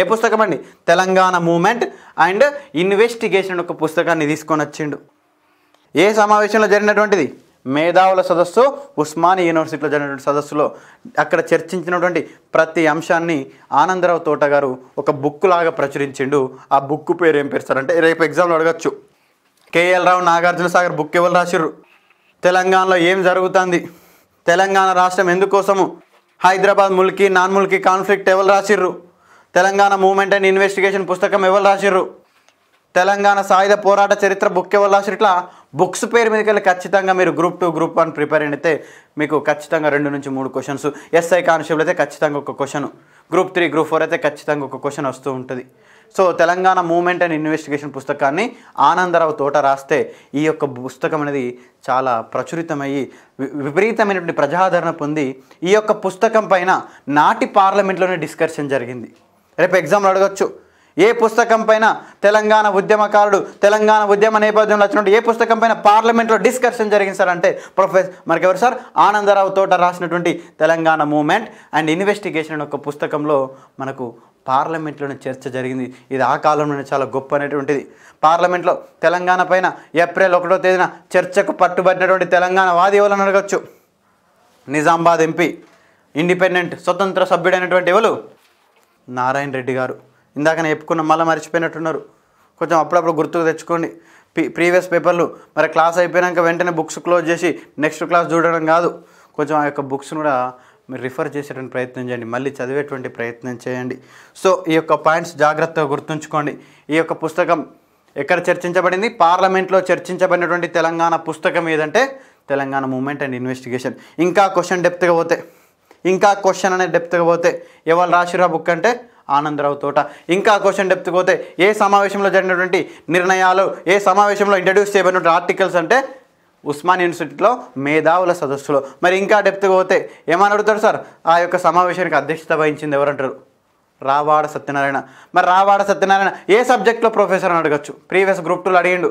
ఏ పుస్తకం అండి తెలంగాణ మూమెంట్ అండ్ ఇన్వెస్టిగేషన్ ఒక పుస్తకాన్ని తీసుకొని వచ్చిండు ఏ సమావేశంలో జరిగినటువంటిది మేధావుల సదస్సు ఉస్మాని యూనివర్సిటీలో జరిగినటువంటి సదస్సులో అక్కడ చర్చించినటువంటి ప్రతి అంశాన్ని ఆనందరావు తోట గారు ఒక బుక్ లాగా ప్రచురించిండు ఆ బుక్ పేరు ఏం పేరుస్తారంటే రేపు ఎగ్జామ్లో అడగచ్చు కేఎల్ రావు నాగార్జున సాగర్ బుక్ ఎవరు రాసిర్రు తెలంగాణలో ఏం జరుగుతుంది తెలంగాణ రాష్ట్రం ఎందుకోసము హైదరాబాద్ ముల్కీ నాన్ ముల్కీ కాన్ఫ్లిక్ట్ ఎవరు రాసిర్రు తెలంగాణ మూమెంట్ అండ్ ఇన్వెస్టిగేషన్ పుస్తకం ఎవరు రాసిర్రు తెలంగాణ సాయుధ పోరాట చరిత్ర బుక్ ఎవరు రాసిరు ఇట్లా బుక్స్ పేరు మీదకి వెళ్ళి ఖచ్చితంగా మీరు group two group one prepare అయితే మీకు ఖచ్చితంగా రెండు నుంచి మూడు క్వశ్చన్స్ ఎస్ఐ కానిస్టేబుల్ అయితే ఖచ్చితంగా ఒక question group three group four అయితే ఖచ్చితంగా ఒక క్వశ్చన్ వస్తూ ఉంటుంది so Telangana movement and investigation పుస్తకాన్ని ఆనందరావు తోట రాస్తే ఈ యొక్క పుస్తకం అనేది చాలా ప్రచురితమయ్యి విపరీతమైనటువంటి ప్రజాదరణ పొంది ఈ యొక్క పుస్తకం పైన నాటి పార్లమెంట్లోనే డిస్కషన్ జరిగింది రేపు ఎగ్జామ్లు అడగచ్చు ఏ పుస్తకం పైన తెలంగాణ ఉద్యమకారుడు తెలంగాణ ఉద్యమ నేపథ్యంలో వచ్చినట్టు ఏ పుస్తకం పైన పార్లమెంట్లో డిస్కషన్ జరిగింది సార్ అంటే ప్రొఫెసర్ మరికెవరు సార్ ఆనందరావు తోట రాసినటువంటి తెలంగాణ మూమెంట్ అండ్ ఇన్వెస్టిగేషన్ ఒక పుస్తకంలో మనకు పార్లమెంట్లోని చర్చ జరిగింది ఇది ఆ కాలంలోనే చాలా గొప్ప అనేటువంటిది పార్లమెంట్లో తెలంగాణ పైన ఏప్రిల్ ఒకటో తేదీన చర్చకు పట్టుబడినటువంటి తెలంగాణ వాది ఎవరు అడగచ్చు నిజామాబాద్ ఎంపీ ఇండిపెండెంట్ స్వతంత్ర సభ్యుడైనటువంటి ఎవరు నారాయణ రెడ్డి గారు ఇందాక నేను చెప్పుకున్న మళ్ళీ మర్చిపోయినట్టున్నారు కొంచెం అప్పుడప్పుడు గుర్తుకు తెచ్చుకోండి ప్రీ ప్రీవియస్ పేపర్లు మరి క్లాస్ అయిపోయినాక వెంటనే బుక్స్ క్లోజ్ చేసి నెక్స్ట్ క్లాస్ చూడడం కాదు కొంచెం ఆ యొక్క బుక్స్ను కూడా మీరు రిఫర్ చేసేటువంటి ప్రయత్నం చేయండి మళ్ళీ చదివేటువంటి ప్రయత్నం చేయండి సో ఈ యొక్క పాయింట్స్ జాగ్రత్తగా గుర్తుంచుకోండి ఈ యొక్క పుస్తకం ఎక్కడ చర్చించబడింది పార్లమెంట్లో చర్చించబడినటువంటి తెలంగాణ పుస్తకం ఏదంటే తెలంగాణ మూమెంట్ అండ్ ఇన్వెస్టిగేషన్ ఇంకా క్వశ్చన్ డెప్త్గా పోతే ఇంకా క్వశ్చన్ అనే డెప్త్గా పోతే ఎవరు రాసిరా బుక్ అంటే ఆనందరావు తోట ఇంకా క్వశ్చన్ డెప్త్ పోతే ఏ సమావేశంలో జరిగినటువంటి నిర్ణయాలు ఏ సమావేశంలో ఇంట్రడ్యూస్ చేయబడినటువంటి ఆర్టికల్స్ అంటే ఉస్మాన్ యూనివర్సిటీలో మేధావుల సదస్సులో మరి ఇంకా డెప్త్ పోతే ఏమని అడుగుతారు సార్ ఆ యొక్క సమావేశానికి అధ్యక్షత వహించింది ఎవరంటారు రావాడ సత్యనారాయణ మరి రావాడ సత్యనారాయణ ఏ సబ్జెక్ట్లో ప్రొఫెసర్ అని అడగచ్చు ప్రీవియస్ గ్రూప్ టూలు అడిగిండు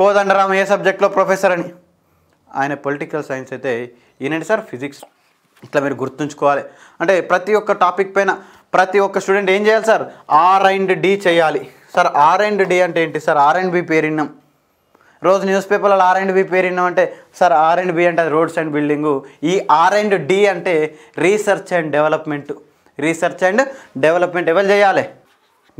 కోదండరామ్ ఏ సబ్జెక్ట్లో ప్రొఫెసర్ అని ఆయన పొలిటికల్ సైన్స్ అయితే ఏంటంటే సార్ ఫిజిక్స్ ఇట్లా మీరు గుర్తుంచుకోవాలి అంటే ప్రతి ఒక్క టాపిక్ పైన ప్రతి ఒక్క స్టూడెంట్ ఏం చేయాలి సార్ ఆర్ అండ్ డి చేయాలి సార్ ఆర్ అండ్ డి అంటే ఏంటి సార్ ఆర్ అండ్ బి పేరిన్నాం రోజు న్యూస్ పేపర్లలో ఆర్ అండ్ బి పేరిన్నాం అంటే సార్ ఆర్ అండ్ బి అంటే రోడ్స్ అండ్ బిల్డింగు ఈ ఆర్ అండ్ డి అంటే research and development research and development ఎవరు చేయాలి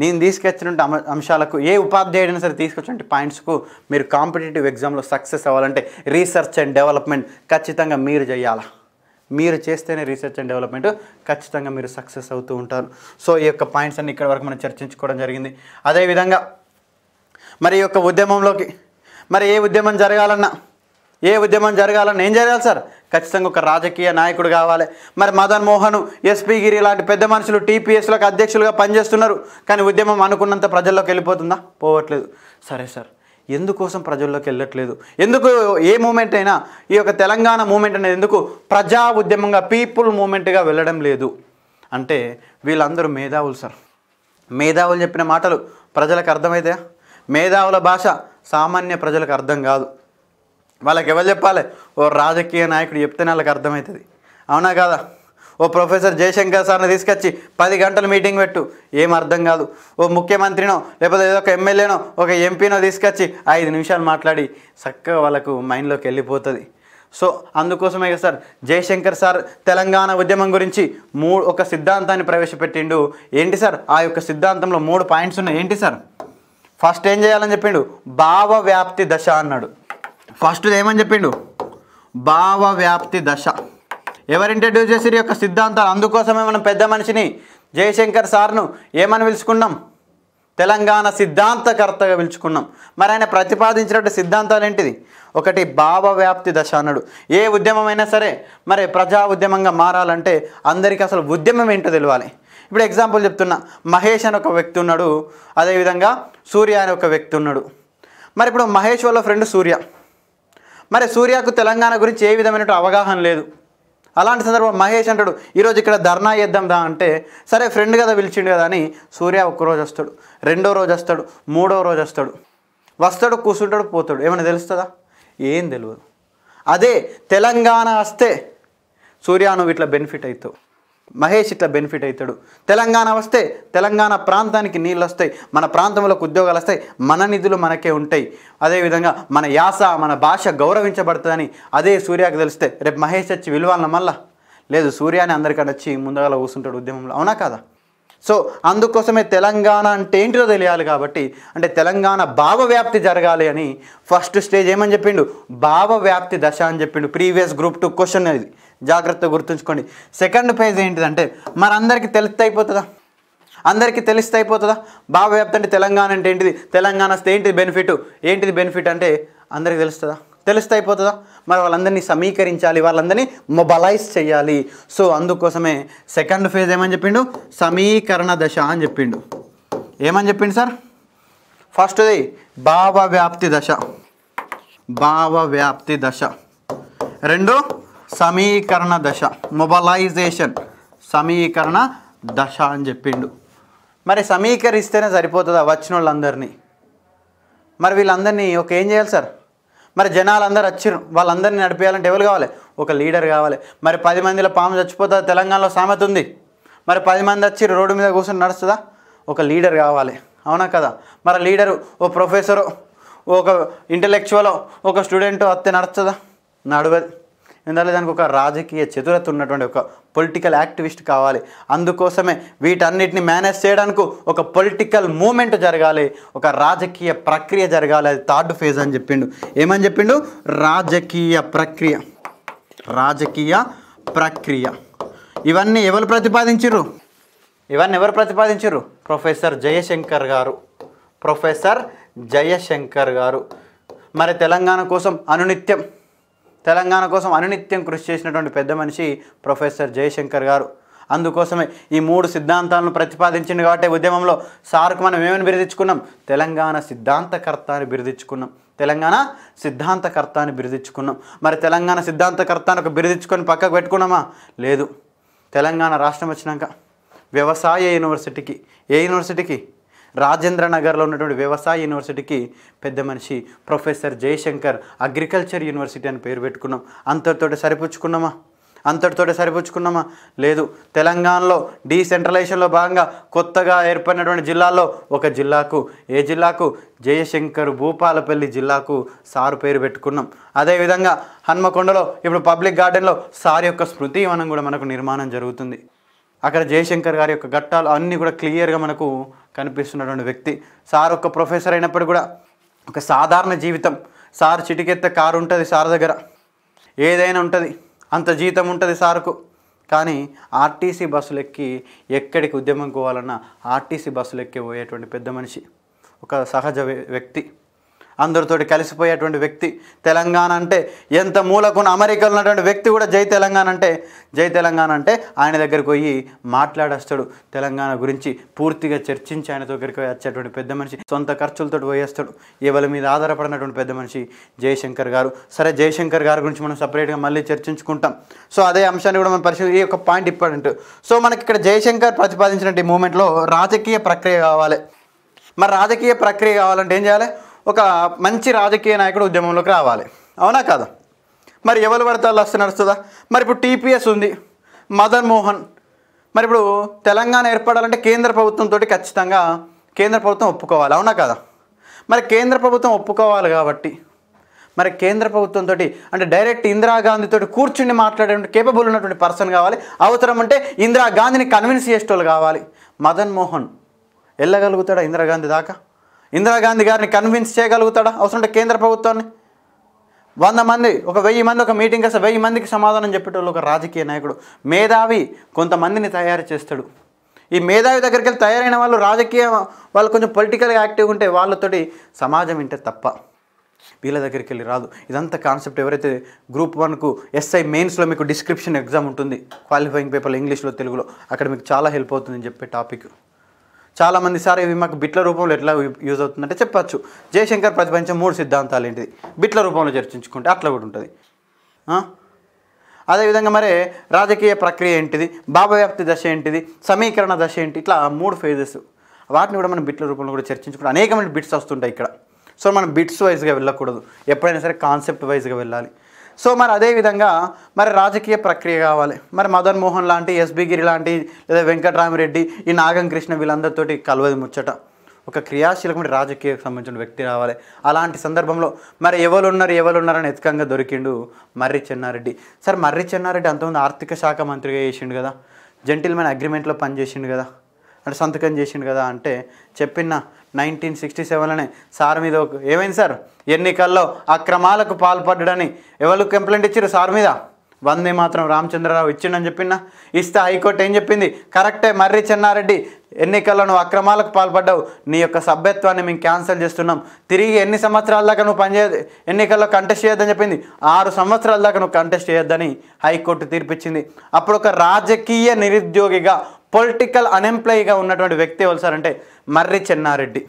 నేను తీసుకొచ్చిన అంశాలకు ఏ ఉపాధ్యాయుడైనా సరే తీసుకొచ్చిన పాయింట్స్కు మీరు కాంపిటేటివ్ ఎగ్జామ్లో సక్సెస్ అవ్వాలంటే రీసెర్చ్ అండ్ డెవలప్మెంట్ ఖచ్చితంగా మీరు చేయాలా మీరు చేస్తేనే రీసెర్చ్ అండ్ డెవలప్మెంట్ ఖచ్చితంగా మీరు సక్సెస్ అవుతూ ఉంటారు సో ఈ యొక్క పాయింట్స్ అన్ని ఇక్కడ వరకు మనం చర్చించుకోవడం జరిగింది అదేవిధంగా మరి ఈ యొక్క ఉద్యమంలోకి మరి ఏ ఉద్యమం జరగాలన్నా ఏ ఉద్యమం జరగాలన్నా ఏం జరగాలి సార్ ఖచ్చితంగా ఒక రాజకీయ నాయకుడు కావాలి మరి మదన్ మోహన్ ఎస్పీ గిరి లాంటి పెద్ద మనుషులు టీపీఎస్లకు అధ్యక్షులుగా పనిచేస్తున్నారు కానీ ఉద్యమం అనుకున్నంత ప్రజల్లోకి వెళ్ళిపోతుందా పోవట్లేదు సరే సార్ ఎందుకోసం ప్రజల్లోకి వెళ్ళట్లేదు ఎందుకు ఏ మూమెంట్ అయినా ఈ యొక్క తెలంగాణ మూమెంట్ అనేది ఎందుకు ప్రజా ఉద్యమంగా పీపుల్ మూమెంట్గా వెళ్ళడం లేదు అంటే వీళ్ళందరూ మేధావులు సార్ మేధావులు చెప్పిన మాటలు ప్రజలకు అర్థమైతే మేధావుల భాష సామాన్య ప్రజలకు అర్థం కాదు వాళ్ళకి ఎవరు చెప్పాలి ఓ రాజకీయ నాయకుడు చెప్తేనే వాళ్ళకి అర్థమవుతుంది అవునా కదా ఓ ప్రొఫెసర్ జయశంకర్ సార్ని తీసుకొచ్చి పది గంటలు మీటింగ్ పెట్టు ఏం అర్థం కాదు ఓ ముఖ్యమంత్రినో లేకపోతే ఏదో ఒక ఎమ్మెల్యేనో ఒక ఎంపీనో తీసుకొచ్చి ఐదు నిమిషాలు మాట్లాడి చక్కగా వాళ్ళకు మైండ్లోకి వెళ్ళిపోతుంది సో అందుకోసమే కదా సార్ జయశంకర్ సార్ తెలంగాణ ఉద్యమం గురించి మూడు ఒక సిద్ధాంతాన్ని ప్రవేశపెట్టిండు ఏంటి సార్ ఆ యొక్క సిద్ధాంతంలో మూడు పాయింట్స్ ఉన్నాయి ఏంటి సార్ ఫస్ట్ ఏం చేయాలని చెప్పిండు భావ వ్యాప్తి దశ అన్నాడు ఫస్ట్ ఏమని చెప్పిండు భావ వ్యాప్తి దశ ఎవరు ఇంట్రడ్యూస్ చేసారు యొక్క సిద్ధాంతాలు అందుకోసమే మనం పెద్ద మనిషిని జయశంకర్ సార్ను ఏమని పిలుచుకున్నాం తెలంగాణ సిద్ధాంతకర్తగా పిలుచుకున్నాం మరి ఆయన ప్రతిపాదించినట్టు సిద్ధాంతాలు ఏంటిది ఒకటి భావవ్యాప్తి దశ అన్నాడు ఏ ఉద్యమమైనా సరే మరి ప్రజా ఉద్యమంగా మారాలంటే అందరికీ అసలు ఉద్యమం ఏంటో తెలియాలి ఇప్పుడు ఎగ్జాంపుల్ చెప్తున్నా మహేష్ అని ఒక వ్యక్తి ఉన్నాడు అదేవిధంగా సూర్య అని ఒక వ్యక్తి ఉన్నాడు మరి ఇప్పుడు మహేష్ వాళ్ళ ఫ్రెండ్ సూర్య మరి సూర్యకు తెలంగాణ గురించి ఏ విధమైనటువంటి అవగాహన లేదు అలాంటి సందర్భం మహేష్ అంటాడు ఈరోజు ఇక్కడ ధర్నా చేద్దాం దా అంటే సరే ఫ్రెండ్ కదా పిలిచిండు కదా అని సూర్య ఒక్కరోజు వస్తాడు రెండో రోజు వస్తాడు మూడో రోజు వస్తాడు వస్తాడు కూర్చుంటాడు పోతాడు ఏమైనా తెలుస్తుందా ఏం తెలియదు అదే తెలంగాణ వస్తే సూర్యా నువ్వు ఇట్లా బెనిఫిట్ అవుతావు మహేష్ ఇట్లా బెనిఫిట్ అవుతాడు తెలంగాణ వస్తే తెలంగాణ ప్రాంతానికి నీళ్ళు వస్తాయి మన ప్రాంతంలోకి ఉద్యోగాలు వస్తాయి మన నిధులు మనకే ఉంటాయి అదేవిధంగా మన యాస మన భాష గౌరవించబడుతుందని అదే సూర్యాకి తెలిస్తే రేపు మహేష్ వచ్చి విలువాలన్న మళ్ళా లేదు సూర్యాని అందరికన్నా వచ్చి ముందుగా కూర్చుంటాడు ఉద్యమంలో అవునా కదా సో అందుకోసమే తెలంగాణ అంటే ఏంటిదో తెలియాలి కాబట్టి అంటే తెలంగాణ భావవ్యాప్తి జరగాలి అని ఫస్ట్ స్టేజ్ ఏమని చెప్పిండు భావవ్యాప్తి దశ అని చెప్పిండు ప్రీవియస్ గ్రూప్ టూ క్వశ్చన్ అనేది జాగ్రత్తగా గుర్తుంచుకోండి సెకండ్ ఫేజ్ ఏంటిదంటే మనందరికీ తెలిస్తే అయిపోతుందా అందరికీ తెలిస్తే అయిపోతుందా బాబా చెప్తుంటే తెలంగాణ అంటే ఏంటిది తెలంగాణ వస్తే ఏంటిది బెనిఫిట్ ఏంటిది బెనిఫిట్ అంటే అందరికీ తెలుస్తుందా తెలిస్తే అయిపోతుందా మరి వాళ్ళందరినీ సమీకరించాలి వాళ్ళందరినీ మొబలైజ్ చేయాలి సో అందుకోసమే సెకండ్ ఫేజ్ ఏమని చెప్పిండు సమీకరణ దశ అని చెప్పిండు ఏమని చెప్పిండు సార్ ఫస్ట్ది భావవ్యాప్తి దశ భావవ్యాప్తి దశ రెండు సమీకరణ దశ మొబలైజేషన్ సమీకరణ దశ అని చెప్పిండు మరి సమీకరిస్తేనే సరిపోతుందా వచ్చిన వాళ్ళందరినీ మరి వీళ్ళందరినీ ఒక ఏం చేయాలి సార్ మరి జనాలందరూ వచ్చిర్రు వాళ్ళందరినీ నడిపేయాలంటే ఎవరు కావాలి ఒక లీడర్ కావాలి మరి పది మందిలో పాము చచ్చిపోతుంది తెలంగాణలో సామెత ఉంది మరి పది మంది వచ్చి రోడ్డు మీద కూర్చొని నడుస్తుందా ఒక లీడర్ కావాలి అవునా కదా మరి లీడరు ఓ ప్రొఫెసరు ఒక ఇంటలెక్చువలో ఒక స్టూడెంటో అత్తే నడుస్తుందా నడవదు ఎందుకంటే దానికి ఒక రాజకీయ చతురత ఉన్నటువంటి ఒక పొలిటికల్ యాక్టివిస్ట్ కావాలి అందుకోసమే వీటన్నిటిని మేనేజ్ చేయడానికి ఒక పొలిటికల్ మూమెంట్ జరగాలి ఒక రాజకీయ ప్రక్రియ జరగాలి అది థర్డ్ ఫేజ్ అని చెప్పిండు ఏమని చెప్పిండు రాజకీయ ప్రక్రియ రాజకీయ ప్రక్రియ ఇవన్నీ ఎవరు ప్రతిపాదించరు ఇవన్నీ ఎవరు ప్రతిపాదించరు ప్రొఫెసర్ జయశంకర్ గారు ప్రొఫెసర్ జయశంకర్ గారు మరి తెలంగాణ కోసం అనునిత్యం తెలంగాణ కోసం అనునిత్యం కృషి చేసినటువంటి పెద్ద మనిషి ప్రొఫెసర్ జయశంకర్ గారు అందుకోసమే ఈ మూడు సిద్ధాంతాలను ప్రతిపాదించింది కాబట్టి ఉద్యమంలో సార్కు మనం ఏమని బిరుదించుకున్నాం తెలంగాణ సిద్ధాంతకర్త అని బిరుదించుకున్నాం తెలంగాణ సిద్ధాంతకర్త అని బిరుదించుకున్నాం మరి తెలంగాణ సిద్ధాంతకర్త అని ఒక బిరుదించుకొని పక్కకు పెట్టుకున్నామా లేదు తెలంగాణ రాష్ట్రం వచ్చినాక వ్యవసాయ యూనివర్సిటీకి ఏ యూనివర్సిటీకి రాజేంద్ర నగర్లో ఉన్నటువంటి వ్యవసాయ యూనివర్సిటీకి పెద్ద మనిషి ప్రొఫెసర్ జయశంకర్ అగ్రికల్చర్ యూనివర్సిటీ అని పేరు పెట్టుకున్నాం అంతటితోటి సరిపుచ్చుకున్నామా అంతటితోటే సరిపుచ్చుకున్నామా లేదు తెలంగాణలో డీసెంట్రలైజేషన్లో భాగంగా కొత్తగా ఏర్పడినటువంటి జిల్లాల్లో ఒక జిల్లాకు ఏ జిల్లాకు జయశంకర్ భూపాలపల్లి జిల్లాకు సారు పేరు పెట్టుకున్నాం అదేవిధంగా హన్మకొండలో ఇప్పుడు పబ్లిక్ గార్డెన్లో సార్ యొక్క స్మృతి వనం కూడా మనకు నిర్మాణం జరుగుతుంది అక్కడ జయశంకర్ గారి యొక్క ఘట్టాలు అన్నీ కూడా క్లియర్గా మనకు కనిపిస్తున్నటువంటి వ్యక్తి సార్ ఒక ప్రొఫెసర్ అయినప్పుడు కూడా ఒక సాధారణ జీవితం సార్ చిటికెత్త కారు ఉంటుంది సార్ దగ్గర ఏదైనా ఉంటుంది అంత జీతం ఉంటుంది సార్కు కానీ ఆర్టీసీ బస్సులు ఎక్కి ఎక్కడికి ఉద్యమం పోవాలన్నా ఆర్టీసీ బస్సులు ఎక్కి పోయేటువంటి పెద్ద మనిషి ఒక సహజ వ్యక్తి అందరితోటి కలిసిపోయేటువంటి వ్యక్తి తెలంగాణ అంటే ఎంత మూలకున్న అమెరికాలో ఉన్నటువంటి వ్యక్తి కూడా జై తెలంగాణ అంటే జై తెలంగాణ అంటే ఆయన దగ్గరికి పోయి మాట్లాడేస్తాడు తెలంగాణ గురించి పూర్తిగా చర్చించి ఆయన దగ్గరికి వచ్చేటువంటి పెద్ద మనిషి సొంత ఖర్చులతో పోయేస్తాడు ఇవాళ మీద ఆధారపడినటువంటి పెద్ద మనిషి జయశంకర్ గారు సరే జయశంకర్ గారి గురించి మనం సపరేట్గా మళ్ళీ చర్చించుకుంటాం సో అదే అంశాన్ని కూడా మనం పరిశీలి ఈ యొక్క పాయింట్ ఇంపార్టెంట్ సో మనకి ఇక్కడ జయశంకర్ ప్రతిపాదించిన మూమెంట్లో రాజకీయ ప్రక్రియ కావాలి మరి రాజకీయ ప్రక్రియ కావాలంటే ఏం చేయాలి ఒక మంచి రాజకీయ నాయకుడు ఉద్యమంలోకి రావాలి అవునా కాదా మరి ఎవరు పడతారు వస్తే నడుస్తుందా మరి ఇప్పుడు టీపీఎస్ ఉంది మదన్ మోహన్ మరి ఇప్పుడు తెలంగాణ ఏర్పడాలంటే కేంద్ర ప్రభుత్వంతో ఖచ్చితంగా కేంద్ర ప్రభుత్వం ఒప్పుకోవాలి అవునా కదా మరి కేంద్ర ప్రభుత్వం ఒప్పుకోవాలి కాబట్టి మరి కేంద్ర ప్రభుత్వంతో అంటే డైరెక్ట్ ఇందిరాగాంధీతో కూర్చుని మాట్లాడేటువంటి కేపబుల్ ఉన్నటువంటి పర్సన్ కావాలి అవసరం అంటే ఇందిరాగాంధీని కన్విన్స్ చేసేటోళ్ళు కావాలి మదన్ మోహన్ వెళ్ళగలుగుతాడా ఇందిరాగాంధీ దాకా ఇందిరాగాంధీ గారిని కన్విన్స్ చేయగలుగుతాడా అవసరం కేంద్ర ప్రభుత్వాన్ని వంద మంది ఒక వెయ్యి మంది ఒక మీటింగ్ వస్తే వెయ్యి మందికి సమాధానం చెప్పేటోళ్ళు ఒక రాజకీయ నాయకుడు మేధావి కొంతమందిని తయారు చేస్తాడు ఈ మేధావి దగ్గరికి వెళ్ళి తయారైన వాళ్ళు రాజకీయ వాళ్ళు కొంచెం పొలిటికల్గా యాక్టివ్ ఉంటే వాళ్ళతోటి సమాజం వింటే తప్ప వీళ్ళ దగ్గరికి వెళ్ళి రాదు ఇదంతా కాన్సెప్ట్ ఎవరైతే గ్రూప్ వన్కు ఎస్ఐ మెయిన్స్లో మీకు డిస్క్రిప్షన్ ఎగ్జామ్ ఉంటుంది క్వాలిఫైయింగ్ పేపర్లు ఇంగ్లీష్లో తెలుగులో అక్కడ మీకు చాలా హెల్ప్ అవుతుందని చెప్పే టాపిక్ చాలామంది సార్ ఇవి మాకు బిట్ల రూపంలో ఎట్లా యూజ్ అవుతుందంటే చెప్పచ్చు జయశంకర్ ప్రతిపాదించే మూడు సిద్ధాంతాలు ఏంటిది బిట్ల రూపంలో చర్చించుకుంటే అట్లా కూడా ఉంటుంది అదేవిధంగా మరి రాజకీయ ప్రక్రియ ఏంటిది భావవ్యాప్తి దశ ఏంటిది సమీకరణ దశ ఏంటి ఇట్లా మూడు ఫేజెస్ వాటిని కూడా మనం బిట్ల రూపంలో కూడా చర్చించుకుంటే అనేకమైన బిట్స్ వస్తుంటాయి ఇక్కడ సో మనం బిట్స్ వైజ్గా వెళ్ళకూడదు ఎప్పుడైనా సరే కాన్సెప్ట్ వైజ్గా వెళ్ళాలి సో మరి అదేవిధంగా మరి రాజకీయ ప్రక్రియ కావాలి మరి మదన్ మోహన్ లాంటి ఎస్బిగిరి లాంటి లేదా వెంకటరామరెడ్డి ఈ నాగం కృష్ణ వీళ్ళందరితోటి కలవది ముచ్చట ఒక క్రియాశీలకమైన రాజకీయకు సంబంధించిన వ్యక్తి రావాలి అలాంటి సందర్భంలో మరి ఎవరున్నారు ఉన్నారని ఎతకంగా దొరికిండు మర్రి చెన్నారెడ్డి సార్ మర్రి చెన్నారెడ్డి అంతకుముందు ఆర్థిక శాఖ మంత్రిగా చేసిండు కదా జెంటిల్మెన్ అగ్రిమెంట్లో పనిచేసిండు కదా అంటే సంతకం చేసిండు కదా అంటే చెప్పిన నైన్టీన్ సిక్స్టీ సెవెన్లోనే సార్ మీద ఏమైంది సార్ ఎన్నికల్లో అక్రమాలకు పాల్పడ్డని ఎవరు కంప్లైంట్ ఇచ్చారు సార్ మీద వందే మాత్రం రామచంద్రరావు ఇచ్చిండని చెప్పినా ఇస్తే హైకోర్టు ఏం చెప్పింది కరెక్టే మర్రి చెన్నారెడ్డి ఎన్నికల్లో నువ్వు అక్రమాలకు పాల్పడ్డావు నీ యొక్క సభ్యత్వాన్ని మేము క్యాన్సిల్ చేస్తున్నాం తిరిగి ఎన్ని సంవత్సరాల దాకా నువ్వు పనిచేయ ఎన్నికల్లో కంటెస్ట్ చేయొద్దని చెప్పింది ఆరు సంవత్సరాల దాకా నువ్వు కంటెస్ట్ చేయొద్దని హైకోర్టు తీర్పిచ్చింది అప్పుడు ఒక రాజకీయ నిరుద్యోగిగా పొలిటికల్ అన్ఎంప్లాయీగా ఉన్నటువంటి వ్యక్తి ఎవరు సార్ అంటే మర్రి చెన్నారెడ్డి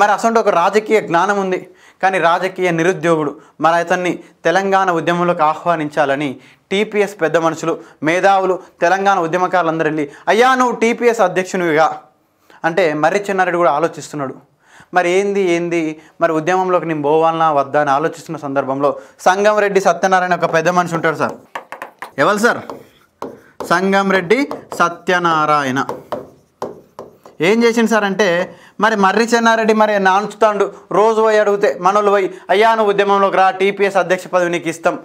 మరి అసలు ఒక రాజకీయ జ్ఞానం ఉంది కానీ రాజకీయ నిరుద్యోగుడు మరి అతన్ని తెలంగాణ ఉద్యమంలోకి ఆహ్వానించాలని టీపీఎస్ పెద్ద మనుషులు మేధావులు తెలంగాణ ఉద్యమకారులందరూ వెళ్ళి అయ్యా నువ్వు టీపీఎస్ అధ్యక్షునివిగా అంటే మర్రి చెన్నారెడ్డి కూడా ఆలోచిస్తున్నాడు మరి ఏంది ఏంది మరి ఉద్యమంలోకి నేను పోవాలనా వద్దా అని ఆలోచిస్తున్న సందర్భంలో సంగం రెడ్డి సత్యనారాయణ ఒక పెద్ద మనిషి ఉంటాడు సార్ ఎవరు సార్ సంగం రెడ్డి సత్యనారాయణ ఏం చేసిండు సార్ అంటే మరి మర్రి చెన్నారెడ్డి మరి నాంచుతాండు రోజు పోయి అడిగితే మనోళ్ళు పోయి అయ్యా నువ్వు ఉద్యమంలోకి రా టీపీఎస్ అధ్యక్ష పదవి నీకు ఇస్తాం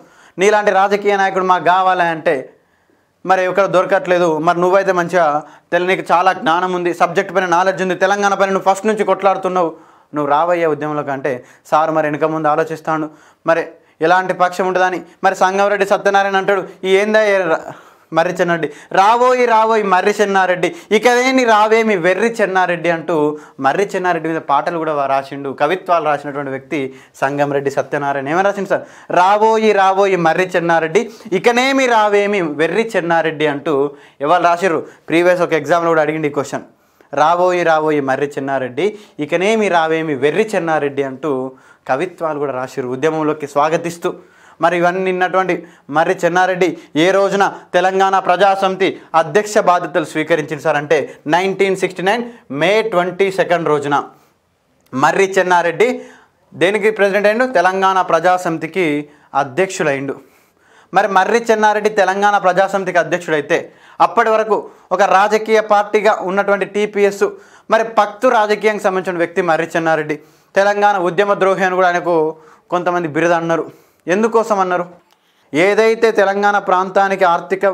నీలాంటి రాజకీయ నాయకుడు మాకు కావాలి అంటే మరి ఒకరు దొరకట్లేదు మరి నువ్వైతే మంచిగా తెలి నీకు చాలా జ్ఞానం ఉంది సబ్జెక్ట్ పైన నాలెడ్జ్ ఉంది తెలంగాణ పైన నువ్వు ఫస్ట్ నుంచి కొట్లాడుతున్నావు నువ్వు రాబోయే ఉద్యమంలో కంటే సార్ మరి వెనుక ముందు ఆలోచిస్తాడు మరి ఎలాంటి పక్షం ఉంటుందని మరి రెడ్డి సత్యనారాయణ అంటాడు ఈ ఏందా మర్రి చెన్నారెడ్డి రావోయి రావోయి మర్రి చెన్నారెడ్డి ఇకవేని రావేమి వెర్రి చెన్నారెడ్డి అంటూ మర్రి చెన్నారెడ్డి మీద పాటలు కూడా రాసిండు కవిత్వాలు రాసినటువంటి వ్యక్తి సంగంరెడ్డి సత్యనారాయణ ఏమని రాసిండు సార్ రావోయి రావోయి మర్రి చెన్నారెడ్డి ఇకనేమి రావేమి వెర్రి చెన్నారెడ్డి అంటూ ఎవరు రాసిర్రు ప్రీవియస్ ఒక ఎగ్జామ్లో కూడా అడిగింది ఈ క్వశ్చన్ రాబోయి రాబోయి మర్రి చెన్నారెడ్డి ఇకనేమి రావేమి వెర్రి చెన్నారెడ్డి అంటూ కవిత్వాలు కూడా రాసిరు ఉద్యమంలోకి స్వాగతిస్తూ మరి ఇవన్నీ నిన్నటువంటి మర్రి చెన్నారెడ్డి ఏ రోజున తెలంగాణ ప్రజాసమితి అధ్యక్ష బాధ్యతలు స్వీకరించిన సార్ అంటే nineteen sixty nine May twenty second రోజున మర్రి చెన్నారెడ్డి దేనికి ప్రెసిడెంట్ అయిండు తెలంగాణ ప్రజాసమితికి అధ్యక్షులైండు మరి మర్రి చెన్నారెడ్డి తెలంగాణ ప్రజాసమితికి అధ్యక్షుడైతే అప్పటి వరకు ఒక రాజకీయ పార్టీగా ఉన్నటువంటి టీపీఎస్ మరి పక్తు రాజకీయానికి సంబంధించిన వ్యక్తి మర్రి చెన్నారెడ్డి తెలంగాణ ఉద్యమ ద్రోహి అని కూడా ఆయనకు కొంతమంది బిరుద అన్నారు ఎందుకోసం అన్నారు ఏదైతే తెలంగాణ ప్రాంతానికి ఆర్థిక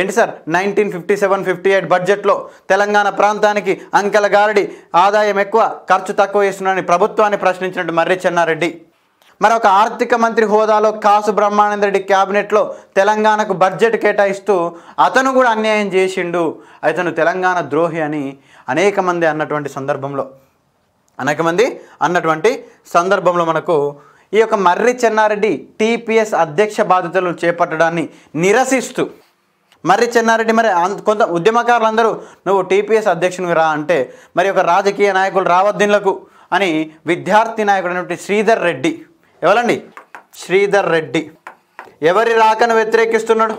ఏంటి sir nineteen fifty seven fifty eight బడ్జెట్లో తెలంగాణ ప్రాంతానికి అంకెల గారడి ఆదాయం ఎక్కువ ఖర్చు తక్కువ చేస్తున్నారని ప్రభుత్వాన్ని ప్రశ్నించినట్టు మర్రి చెన్నారెడ్డి మరి ఒక ఆర్థిక మంత్రి హోదాలో కాసు బ్రహ్మానందరెడ్డి క్యాబినెట్లో తెలంగాణకు బడ్జెట్ కేటాయిస్తూ అతను కూడా అన్యాయం చేసిండు అతను తెలంగాణ ద్రోహి అని అనేక మంది అన్నటువంటి సందర్భంలో అనేక మంది అన్నటువంటి సందర్భంలో మనకు ఈ యొక్క మర్రి చెన్నారెడ్డి టీపీఎస్ అధ్యక్ష బాధ్యతలు చేపట్టడాన్ని నిరసిస్తూ మర్రి చెన్నారెడ్డి మరి కొంత ఉద్యమకారులందరూ నువ్వు టీపీఎస్ అధ్యక్షునివి రా అంటే మరి ఒక రాజకీయ నాయకులు రావద్దీన్లకు అని విద్యార్థి నాయకుడైనటువంటి శ్రీధర్ రెడ్డి ఎవరండి శ్రీధర్ రెడ్డి ఎవరి రాకను వ్యతిరేకిస్తున్నాడు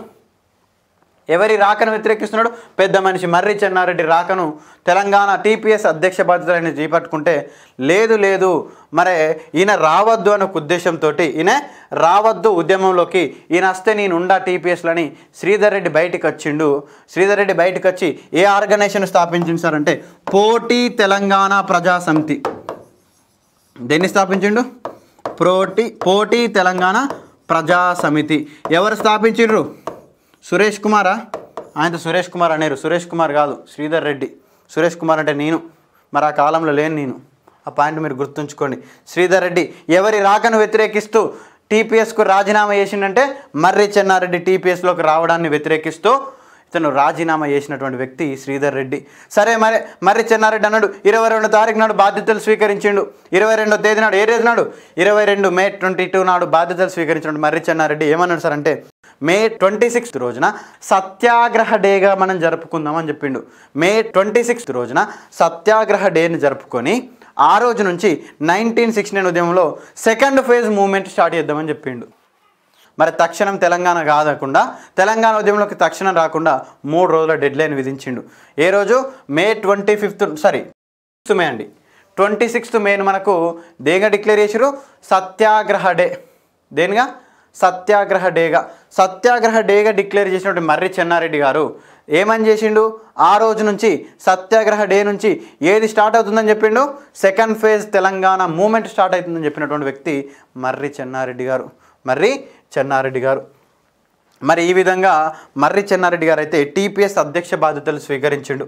ఎవరి రాకను వ్యతిరేకిస్తున్నాడు పెద్ద మనిషి మర్రి చెన్నారెడ్డి రాకను తెలంగాణ టీపీఎస్ అధ్యక్ష బాధ్యతలను చేపట్టుకుంటే లేదు లేదు మరే ఈయన రావద్దు అనే ఉద్దేశంతో ఈయన రావద్దు ఉద్యమంలోకి ఈయన వస్తే నేను ఉండా టీపీఎస్లని శ్రీధర్ రెడ్డి బయటకు వచ్చిండు శ్రీధర్ రెడ్డి బయటకు వచ్చి ఏ ఆర్గనైజేషన్ స్థాపించింది సార్ అంటే పోటీ తెలంగాణ ప్రజా సమితి దేన్ని స్థాపించిండు పోటీ పోటీ తెలంగాణ ప్రజా సమితి ఎవరు స్థాపించిండ్రు సురేష్ కుమారా ఆయనతో సురేష్ కుమార్ అనేరు సురేష్ కుమార్ కాదు శ్రీధర్ రెడ్డి సురేష్ కుమార్ అంటే నేను మరి ఆ కాలంలో లేను నేను ఆ పాయింట్ మీరు గుర్తుంచుకోండి శ్రీధర్ రెడ్డి ఎవరి రాకను వ్యతిరేకిస్తూ టీపీఎస్కు రాజీనామా చేసిండంటే మర్రి చెన్నారెడ్డి టీపీఎస్లోకి రావడాన్ని వ్యతిరేకిస్తూ ఇతను రాజీనామా చేసినటువంటి వ్యక్తి శ్రీధర్ రెడ్డి సరే మరి మర్రి చెన్నారెడ్డి అన్నాడు ఇరవై రెండు తారీఖు నాడు బాధ్యతలు స్వీకరించిండు ఇరవై రెండో తేదీ నాడు ఏ రోజు నాడు ఇరవై రెండు మే ట్వంటీ టూ నాడు బాధ్యతలు స్వీకరించినట్టు మర్రి చెన్నారెడ్డి ఏమన్నాడు సార్ అంటే మే ట్వంటీ సిక్స్త్ రోజున సత్యాగ్రహ డేగా మనం జరుపుకుందామని చెప్పిండు మే ట్వంటీ సిక్స్త్ రోజున సత్యాగ్రహ డేని జరుపుకొని ఆ రోజు నుంచి నైన్టీన్ సిక్స్టీ నైన్ ఉదయంలో సెకండ్ ఫేజ్ మూమెంట్ స్టార్ట్ చేద్దామని చెప్పిండు మరి తక్షణం తెలంగాణ కాదకుండా తెలంగాణ ఉద్యమంలోకి తక్షణం రాకుండా మూడు రోజుల డెడ్లైన్ విధించిండు ఏ రోజు May twenty fifth sorry May అండి ట్వంటీ సిక్స్త్ మేను మనకు దేనిగా డిక్లేర్ చేసిరు సత్యాగ్రహ డే దేనిగా సత్యాగ్రహ డేగా సత్యాగ్రహ డేగా డిక్లేర్ చేసినటువంటి మర్రి చెన్నారెడ్డి గారు ఏమని చేసిండు ఆ రోజు నుంచి సత్యాగ్రహ డే నుంచి ఏది స్టార్ట్ అవుతుందని చెప్పిండు second phase Telangana movement start అవుతుందని చెప్పినటువంటి వ్యక్తి మర్రి చెన్నారెడ్డి గారు మర్రి చెన్నారెడ్డి గారు మరి ఈ విధంగా మర్రి చెన్నారెడ్డి గారు అయితే టీపీఎస్ అధ్యక్ష బాధ్యతలు స్వీకరించిండు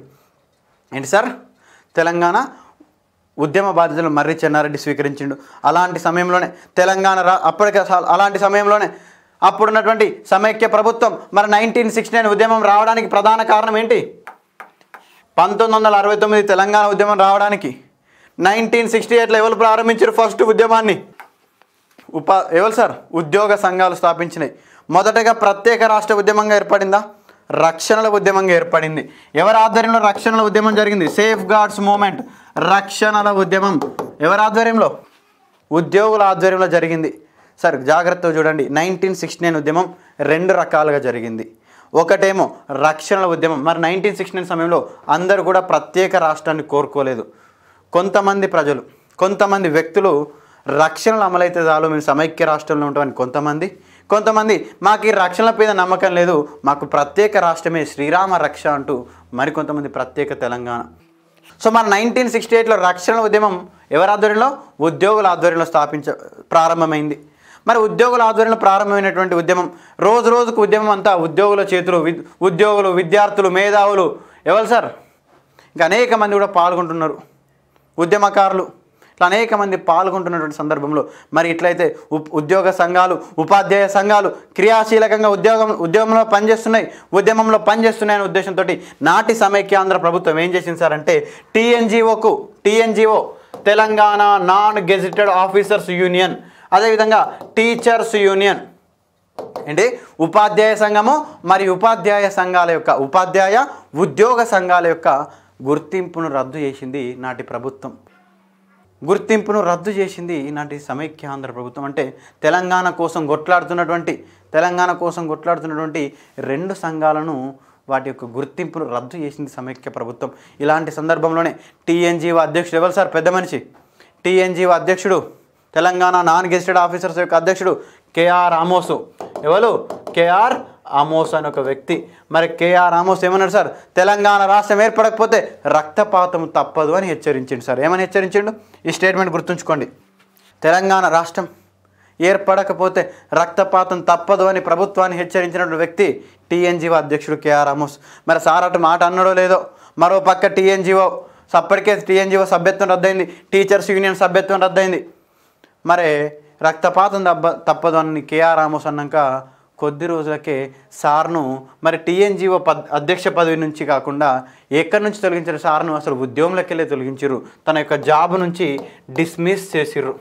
ఏంటి సార్ తెలంగాణ ఉద్యమ బాధ్యతలు మర్రి చెన్నారెడ్డి స్వీకరించిండు అలాంటి సమయంలోనే తెలంగాణ రా అప్పటికే అలాంటి సమయంలోనే అప్పుడున్నటువంటి సమైక్య ప్రభుత్వం మరి నైన్టీన్ సిక్స్టీ నైన్ ఉద్యమం రావడానికి ప్రధాన కారణం ఏంటి పంతొమ్మిది వందల అరవై తొమ్మిది తెలంగాణ ఉద్యమం రావడానికి నైన్టీన్ సిక్స్టీ ఎయిట్లో ఎవరు ప్రారంభించారు ఫస్ట్ ఉద్యమాన్ని ఉపా ఎవరు సార్ ఉద్యోగ సంఘాలు స్థాపించినాయి మొదటగా ప్రత్యేక రాష్ట్ర ఉద్యమంగా ఏర్పడిందా రక్షణల ఉద్యమంగా ఏర్పడింది ఎవరి ఆధ్వర్యంలో రక్షణల ఉద్యమం జరిగింది సేఫ్ గార్డ్స్ మూమెంట్ రక్షణల ఉద్యమం ఎవరి ఆధ్వర్యంలో ఉద్యోగుల ఆధ్వర్యంలో జరిగింది సార్ జాగ్రత్తగా చూడండి నైన్టీన్ సిక్స్టీ నైన్ ఉద్యమం రెండు రకాలుగా జరిగింది ఒకటేమో రక్షణల ఉద్యమం మరి నైన్టీన్ సిక్స్టీ నైన్ సమయంలో అందరూ కూడా ప్రత్యేక రాష్ట్రాన్ని కోరుకోలేదు కొంతమంది ప్రజలు కొంతమంది వ్యక్తులు రక్షణలు అమలైతే చాలు మేము సమైక్య రాష్ట్రంలో ఉంటామని కొంతమంది కొంతమంది మాకు ఈ మీద నమ్మకం లేదు మాకు ప్రత్యేక రాష్ట్రమే శ్రీరామ రక్ష అంటూ మరికొంతమంది ప్రత్యేక తెలంగాణ సో మన నైన్టీన్ సిక్స్టీ ఎయిట్లో రక్షణ ఉద్యమం ఎవరి ఆధ్వర్యంలో ఉద్యోగుల ఆధ్వర్యంలో స్థాపించ ప్రారంభమైంది మరి ఉద్యోగుల ఆధ్వర్యంలో ప్రారంభమైనటువంటి ఉద్యమం రోజు రోజుకు ఉద్యమం అంతా ఉద్యోగుల చేతులు ఉద్యోగులు విద్యార్థులు మేధావులు ఎవరు సార్ ఇంకా అనేక మంది కూడా పాల్గొంటున్నారు ఉద్యమకారులు ఇట్లా అనేక మంది పాల్గొంటున్నటువంటి సందర్భంలో మరి ఇట్లయితే ఉద్యోగ సంఘాలు ఉపాధ్యాయ సంఘాలు క్రియాశీలకంగా ఉద్యోగం ఉద్యమంలో పనిచేస్తున్నాయి ఉద్యమంలో పనిచేస్తున్నాయనే ఉద్దేశంతో నాటి సమైక్యాంధ్ర ప్రభుత్వం ఏం చేసింది సార్ అంటే టీఎన్జిఓకు TNGO Telangana non gazetted officers union అదేవిధంగా టీచర్స్ యూనియన్ ఏంటి ఉపాధ్యాయ సంఘము మరి ఉపాధ్యాయ సంఘాల యొక్క ఉపాధ్యాయ ఉద్యోగ సంఘాల యొక్క గుర్తింపును రద్దు చేసింది నాటి ప్రభుత్వం గుర్తింపును రద్దు చేసింది ఈనాటి సమైక్య ఆంధ్ర ప్రభుత్వం అంటే తెలంగాణ కోసం కొట్లాడుతున్నటువంటి తెలంగాణ కోసం కొట్లాడుతున్నటువంటి రెండు సంఘాలను వాటి యొక్క గుర్తింపును రద్దు చేసింది సమైక్య ప్రభుత్వం ఇలాంటి సందర్భంలోనే టీఎన్జీఓ అధ్యక్షుడు ఎవరు సార్ పెద్ద మనిషి టీఎన్జీఓ అధ్యక్షుడు తెలంగాణ నాన్ గెజిటెడ్ ఆఫీసర్స్ యొక్క అధ్యక్షుడు కేఆర్ రామోసు ఎవరు కేఆర్ ఆమోస్ అని ఒక వ్యక్తి మరి కేఆర్ ఆమోస్ ఏమన్నాడు సార్ తెలంగాణ రాష్ట్రం ఏర్పడకపోతే రక్తపాతం తప్పదు అని హెచ్చరించిండు సార్ ఏమని హెచ్చరించిండు ఈ స్టేట్మెంట్ గుర్తుంచుకోండి తెలంగాణ రాష్ట్రం ఏర్పడకపోతే రక్తపాతం తప్పదు అని ప్రభుత్వాన్ని హెచ్చరించినటువంటి వ్యక్తి టీఎన్జీఓ అధ్యక్షుడు కేఆర్ ఆమోస్ మరి సార్ అటు మాట అన్నాడో లేదో మరో పక్క టీఎన్జీఓ అప్పటికే టీఎన్జీఓ సభ్యత్వం రద్దయింది టీచర్స్ యూనియన్ సభ్యత్వం రద్దయింది మరి రక్తపాతం దబ్బ తప్పదు అని కేఆర్ ఆమోస్ అన్నాక కొద్ది రోజులకే సార్ను మరి టీఎన్జిఓ పద్ అధ్యక్ష పదవి నుంచి కాకుండా ఎక్కడి నుంచి తొలగించారు సార్ను అసలు ఉద్యోగంలోకి వెళ్ళి తొలగించారు తన యొక్క జాబ్ నుంచి డిస్మిస్ చేసిర్రు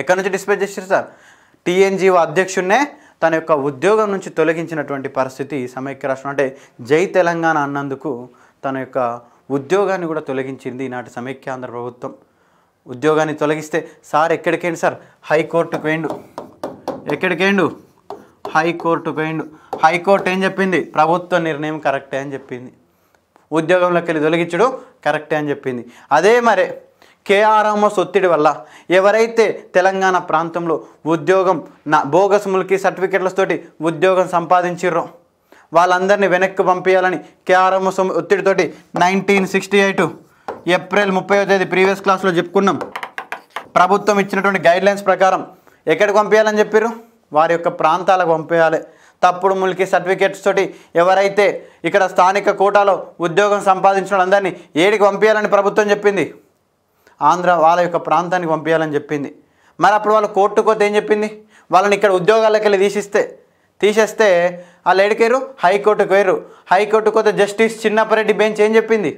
ఎక్కడి నుంచి డిస్మిస్ చేసిరు సార్ టీఎన్జిఓ అధ్యక్షుడినే తన యొక్క ఉద్యోగం నుంచి తొలగించినటువంటి పరిస్థితి సమైక్య రాష్ట్రం అంటే జై తెలంగాణ అన్నందుకు తన యొక్క ఉద్యోగాన్ని కూడా తొలగించింది ఈనాటి సమైక్య ఆంధ్ర ప్రభుత్వం ఉద్యోగాన్ని తొలగిస్తే సార్ ఎక్కడికేండి సార్ హైకోర్టుకు వేండు ఎక్కడికేండు హైకోర్టు పోయిండు హైకోర్టు ఏం చెప్పింది ప్రభుత్వ నిర్ణయం కరెక్టే అని చెప్పింది ఉద్యోగంలోకి వెళ్ళి తొలగించడం కరెక్టే అని చెప్పింది అదే మరే కేఆర్ఎంఎస్ ఒత్తిడి వల్ల ఎవరైతే తెలంగాణ ప్రాంతంలో ఉద్యోగం నా బోగస్ ముల్కి సర్టిఫికెట్లతోటి ఉద్యోగం సంపాదించిర్రో వాళ్ళందరినీ వెనక్కి పంపించాలని కేఆర్ఎంఎస్ ఒత్తిడితోటి నైన్టీన్ సిక్స్టీ ఎయిట్ ఏప్రిల్ ముప్పై తేదీ ప్రీవియస్ క్లాస్లో చెప్పుకున్నాం ప్రభుత్వం ఇచ్చినటువంటి గైడ్లైన్స్ ప్రకారం ఎక్కడికి పంపించాలని చెప్పారు వారి యొక్క ప్రాంతాలకు పంపేయాలి తప్పుడు ములికి సర్టిఫికేట్స్ తోటి ఎవరైతే ఇక్కడ స్థానిక కోటాలో ఉద్యోగం సంపాదించిన వాళ్ళందరినీ ఏడికి పంపించాలని ప్రభుత్వం చెప్పింది ఆంధ్ర వాళ్ళ యొక్క ప్రాంతానికి పంపించాలని చెప్పింది మరి అప్పుడు వాళ్ళు కోర్టు కోత ఏం చెప్పింది వాళ్ళని ఇక్కడ ఉద్యోగాలకు వెళ్ళి తీసిస్తే తీసేస్తే వాళ్ళు ఎడికేరు హైకోర్టుకు వేరు హైకోర్టు కోత జస్టిస్ చిన్నపరెడ్డి బెంచ్ ఏం చెప్పింది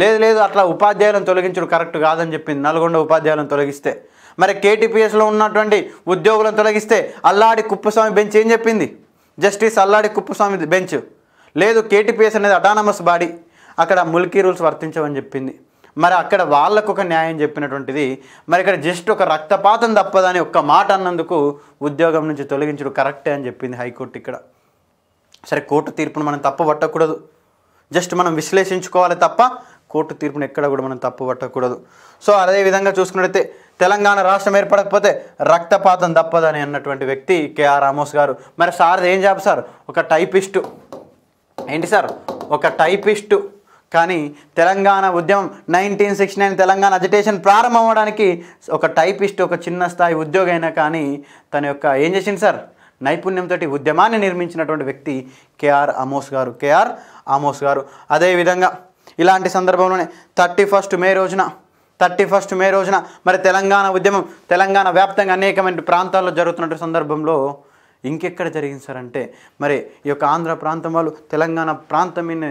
లేదు లేదు అట్లా ఉపాధ్యాయులను తొలగించడం కరెక్ట్ కాదని చెప్పింది నల్గొండ ఉపాధ్యాయులను తొలగిస్తే మరి కేటీపీఎస్లో ఉన్నటువంటి ఉద్యోగులను తొలగిస్తే అల్లాడి కుప్పస్వామి బెంచ్ ఏం చెప్పింది జస్టిస్ అల్లాడి కుప్పస్వామి బెంచ్ లేదు కేటీపీఎస్ అనేది అటానమస్ బాడీ అక్కడ ముల్కీ రూల్స్ వర్తించవని చెప్పింది మరి అక్కడ వాళ్ళకు ఒక న్యాయం చెప్పినటువంటిది మరి ఇక్కడ జస్ట్ ఒక రక్తపాతం తప్పదని ఒక్క మాట అన్నందుకు ఉద్యోగం నుంచి తొలగించడం కరెక్టే అని చెప్పింది హైకోర్టు ఇక్కడ సరే కోర్టు తీర్పును మనం తప్పు పట్టకూడదు జస్ట్ మనం విశ్లేషించుకోవాలి తప్ప కోర్టు తీర్పును ఎక్కడ కూడా మనం తప్పు పట్టకూడదు సో అదేవిధంగా చూసుకున్నట్టయితే తెలంగాణ రాష్ట్రం ఏర్పడకపోతే రక్తపాతం తప్పదని అన్నటువంటి వ్యక్తి కేఆర్ రామోస్ గారు మరి సార్ ఏం చేప సార్ ఒక టైపిస్టు ఏంటి సార్ ఒక టైపిస్టు కానీ తెలంగాణ ఉద్యమం nineteen sixty nine Telangana agitation ప్రారంభం అవ్వడానికి ఒక టైపిస్ట్ ఒక చిన్న స్థాయి ఉద్యోగం అయినా కానీ తన యొక్క ఏం చేసింది సార్ నైపుణ్యంతో ఉద్యమాన్ని నిర్మించినటువంటి వ్యక్తి కేఆర్ అమోస్ గారు కేఆర్ అమోస్ గారు అదేవిధంగా ఇలాంటి సందర్భంలోనే థర్టీ ఫస్ట్ మే రోజున థర్టీ ఫస్ట్ మే రోజున మరి తెలంగాణ ఉద్యమం తెలంగాణ వ్యాప్తంగా అనేకమైన ప్రాంతాల్లో జరుగుతున్న సందర్భంలో ఇంకెక్కడ జరిగింది సార్ అంటే మరి ఈ యొక్క ఆంధ్ర ప్రాంతం వాళ్ళు తెలంగాణ ప్రాంతమే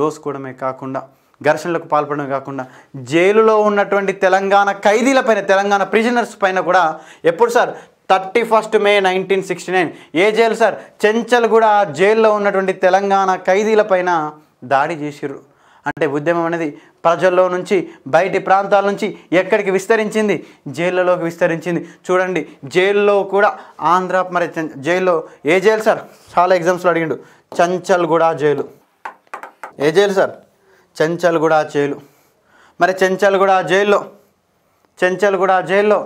దోసుకోవడమే కాకుండా ఘర్షణలకు పాల్పడమే కాకుండా జైలులో ఉన్నటువంటి తెలంగాణ ఖైదీలపైన తెలంగాణ ప్రిజనర్స్ పైన కూడా ఎప్పుడు sir thirty first May nineteen sixty nine ఏ జైలు సార్ చెంచల్ కూడా జైల్లో ఉన్నటువంటి తెలంగాణ ఖైదీలపైన దాడి చేసిర్రు అంటే ఉద్యమం అనేది ప్రజల్లో నుంచి బయటి ప్రాంతాల నుంచి ఎక్కడికి విస్తరించింది జైళ్ళలోకి విస్తరించింది చూడండి జైల్లో కూడా ఆంధ్ర మరి జైల్లో ఏ జైలు సార్ చాలా ఎగ్జామ్స్లో అడిగిండు చంచల్గూడ జైలు ఏ జైలు సార్ చంచల్గూడ జైలు మరి చంచల్గూడ జైల్లో చంచల్గూడ జైల్లో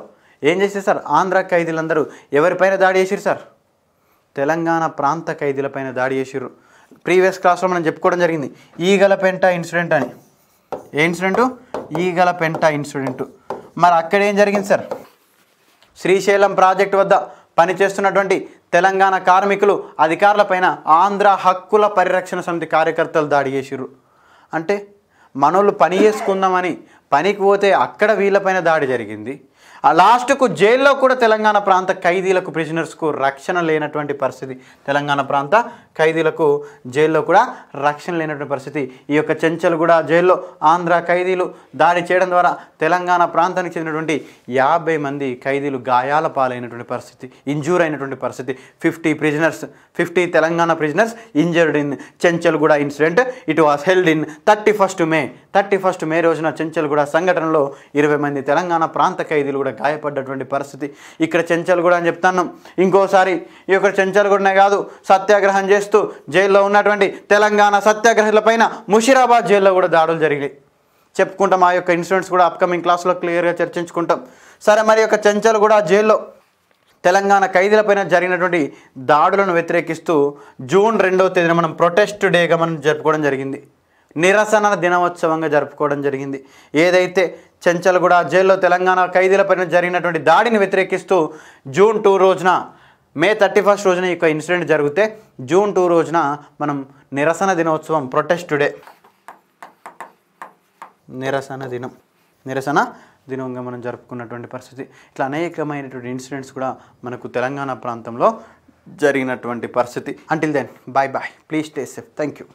ఏం చేశారు సార్ ఆంధ్ర ఖైదీలందరూ ఎవరిపైన దాడి చేసిరు సార్ తెలంగాణ ప్రాంత ఖైదీలపైన దాడి చేసిర్రు ప్రీవియస్ క్లాస్లో మనం చెప్పుకోవడం జరిగింది ఈగల పెంట ఇన్సిడెంట్ అని ఏ ఇన్సిడెంట్ ఈగల పెంట ఇన్సిడెంట్ మరి అక్కడ ఏం జరిగింది సార్ శ్రీశైలం ప్రాజెక్టు వద్ద పనిచేస్తున్నటువంటి తెలంగాణ కార్మికులు అధికారులపైన ఆంధ్ర హక్కుల పరిరక్షణ సమితి కార్యకర్తలు దాడి చేసిరు అంటే మనోళ్ళు పని చేసుకుందామని పనికి పోతే అక్కడ వీళ్ళపైన దాడి జరిగింది ఆ లాస్ట్కు జైల్లో కూడా తెలంగాణ ప్రాంత ఖైదీలకు ప్రిజనర్స్కు రక్షణ లేనటువంటి పరిస్థితి తెలంగాణ ప్రాంత ఖైదీలకు జైల్లో కూడా రక్షణ లేనటువంటి పరిస్థితి ఈ యొక్క చెంచలు కూడా జైల్లో ఆంధ్ర ఖైదీలు దాడి చేయడం ద్వారా తెలంగాణ ప్రాంతానికి చెందినటువంటి యాభై మంది ఖైదీలు గాయాల పాలైనటువంటి పరిస్థితి ఇంజూర్ అయినటువంటి పరిస్థితి fifty prisoners fifty Telangana prisoners injured in Chanchalguda incident it was held in thirty first May thirty first May రోజున చెంచల్గూడ సంఘటనలో ఇరవై మంది తెలంగాణ ప్రాంత ఖైదీలు కూడా గాయపడ్డటువంటి పరిస్థితి ఇక్కడ చెంచల్ కూడా అని చెప్తాను ఇంకోసారి ఈ యొక్క చెంచల్ కూడానే కాదు సత్యాగ్రహం చేస్తూ జైల్లో ఉన్నటువంటి తెలంగాణ సత్యాగ్రహులపైన ముషీరాబాద్ జైల్లో కూడా దాడులు జరిగాయి చెప్పుకుంటాం ఆ యొక్క ఇన్సిడెంట్స్ కూడా అప్కమింగ్ క్లాస్లో క్లియర్గా చర్చించుకుంటాం సరే మరి యొక్క చెంచలు కూడా జైల్లో తెలంగాణ ఖైదీలపైన జరిగినటువంటి దాడులను వ్యతిరేకిస్తూ జూన్ రెండవ తేదీన మనం ప్రొటెస్ట్ డేగా మనం జరుపుకోవడం జరిగింది నిరసన దినోత్సవంగా జరుపుకోవడం జరిగింది ఏదైతే చెంచల్గూడ జైల్లో తెలంగాణ పైన జరిగినటువంటి దాడిని వ్యతిరేకిస్తూ జూన్ టూ రోజున మే థర్టీ ఫస్ట్ రోజున ఈ ఇన్సిడెంట్ జరిగితే జూన్ టూ రోజున మనం నిరసన దినోత్సవం ప్రొటెస్ట్ టుడే నిరసన దినం నిరసన దినంగా మనం జరుపుకున్నటువంటి పరిస్థితి ఇట్లా అనేకమైనటువంటి ఇన్సిడెంట్స్ కూడా మనకు తెలంగాణ ప్రాంతంలో జరిగినటువంటి పరిస్థితి until then bye bye please stay safe thank you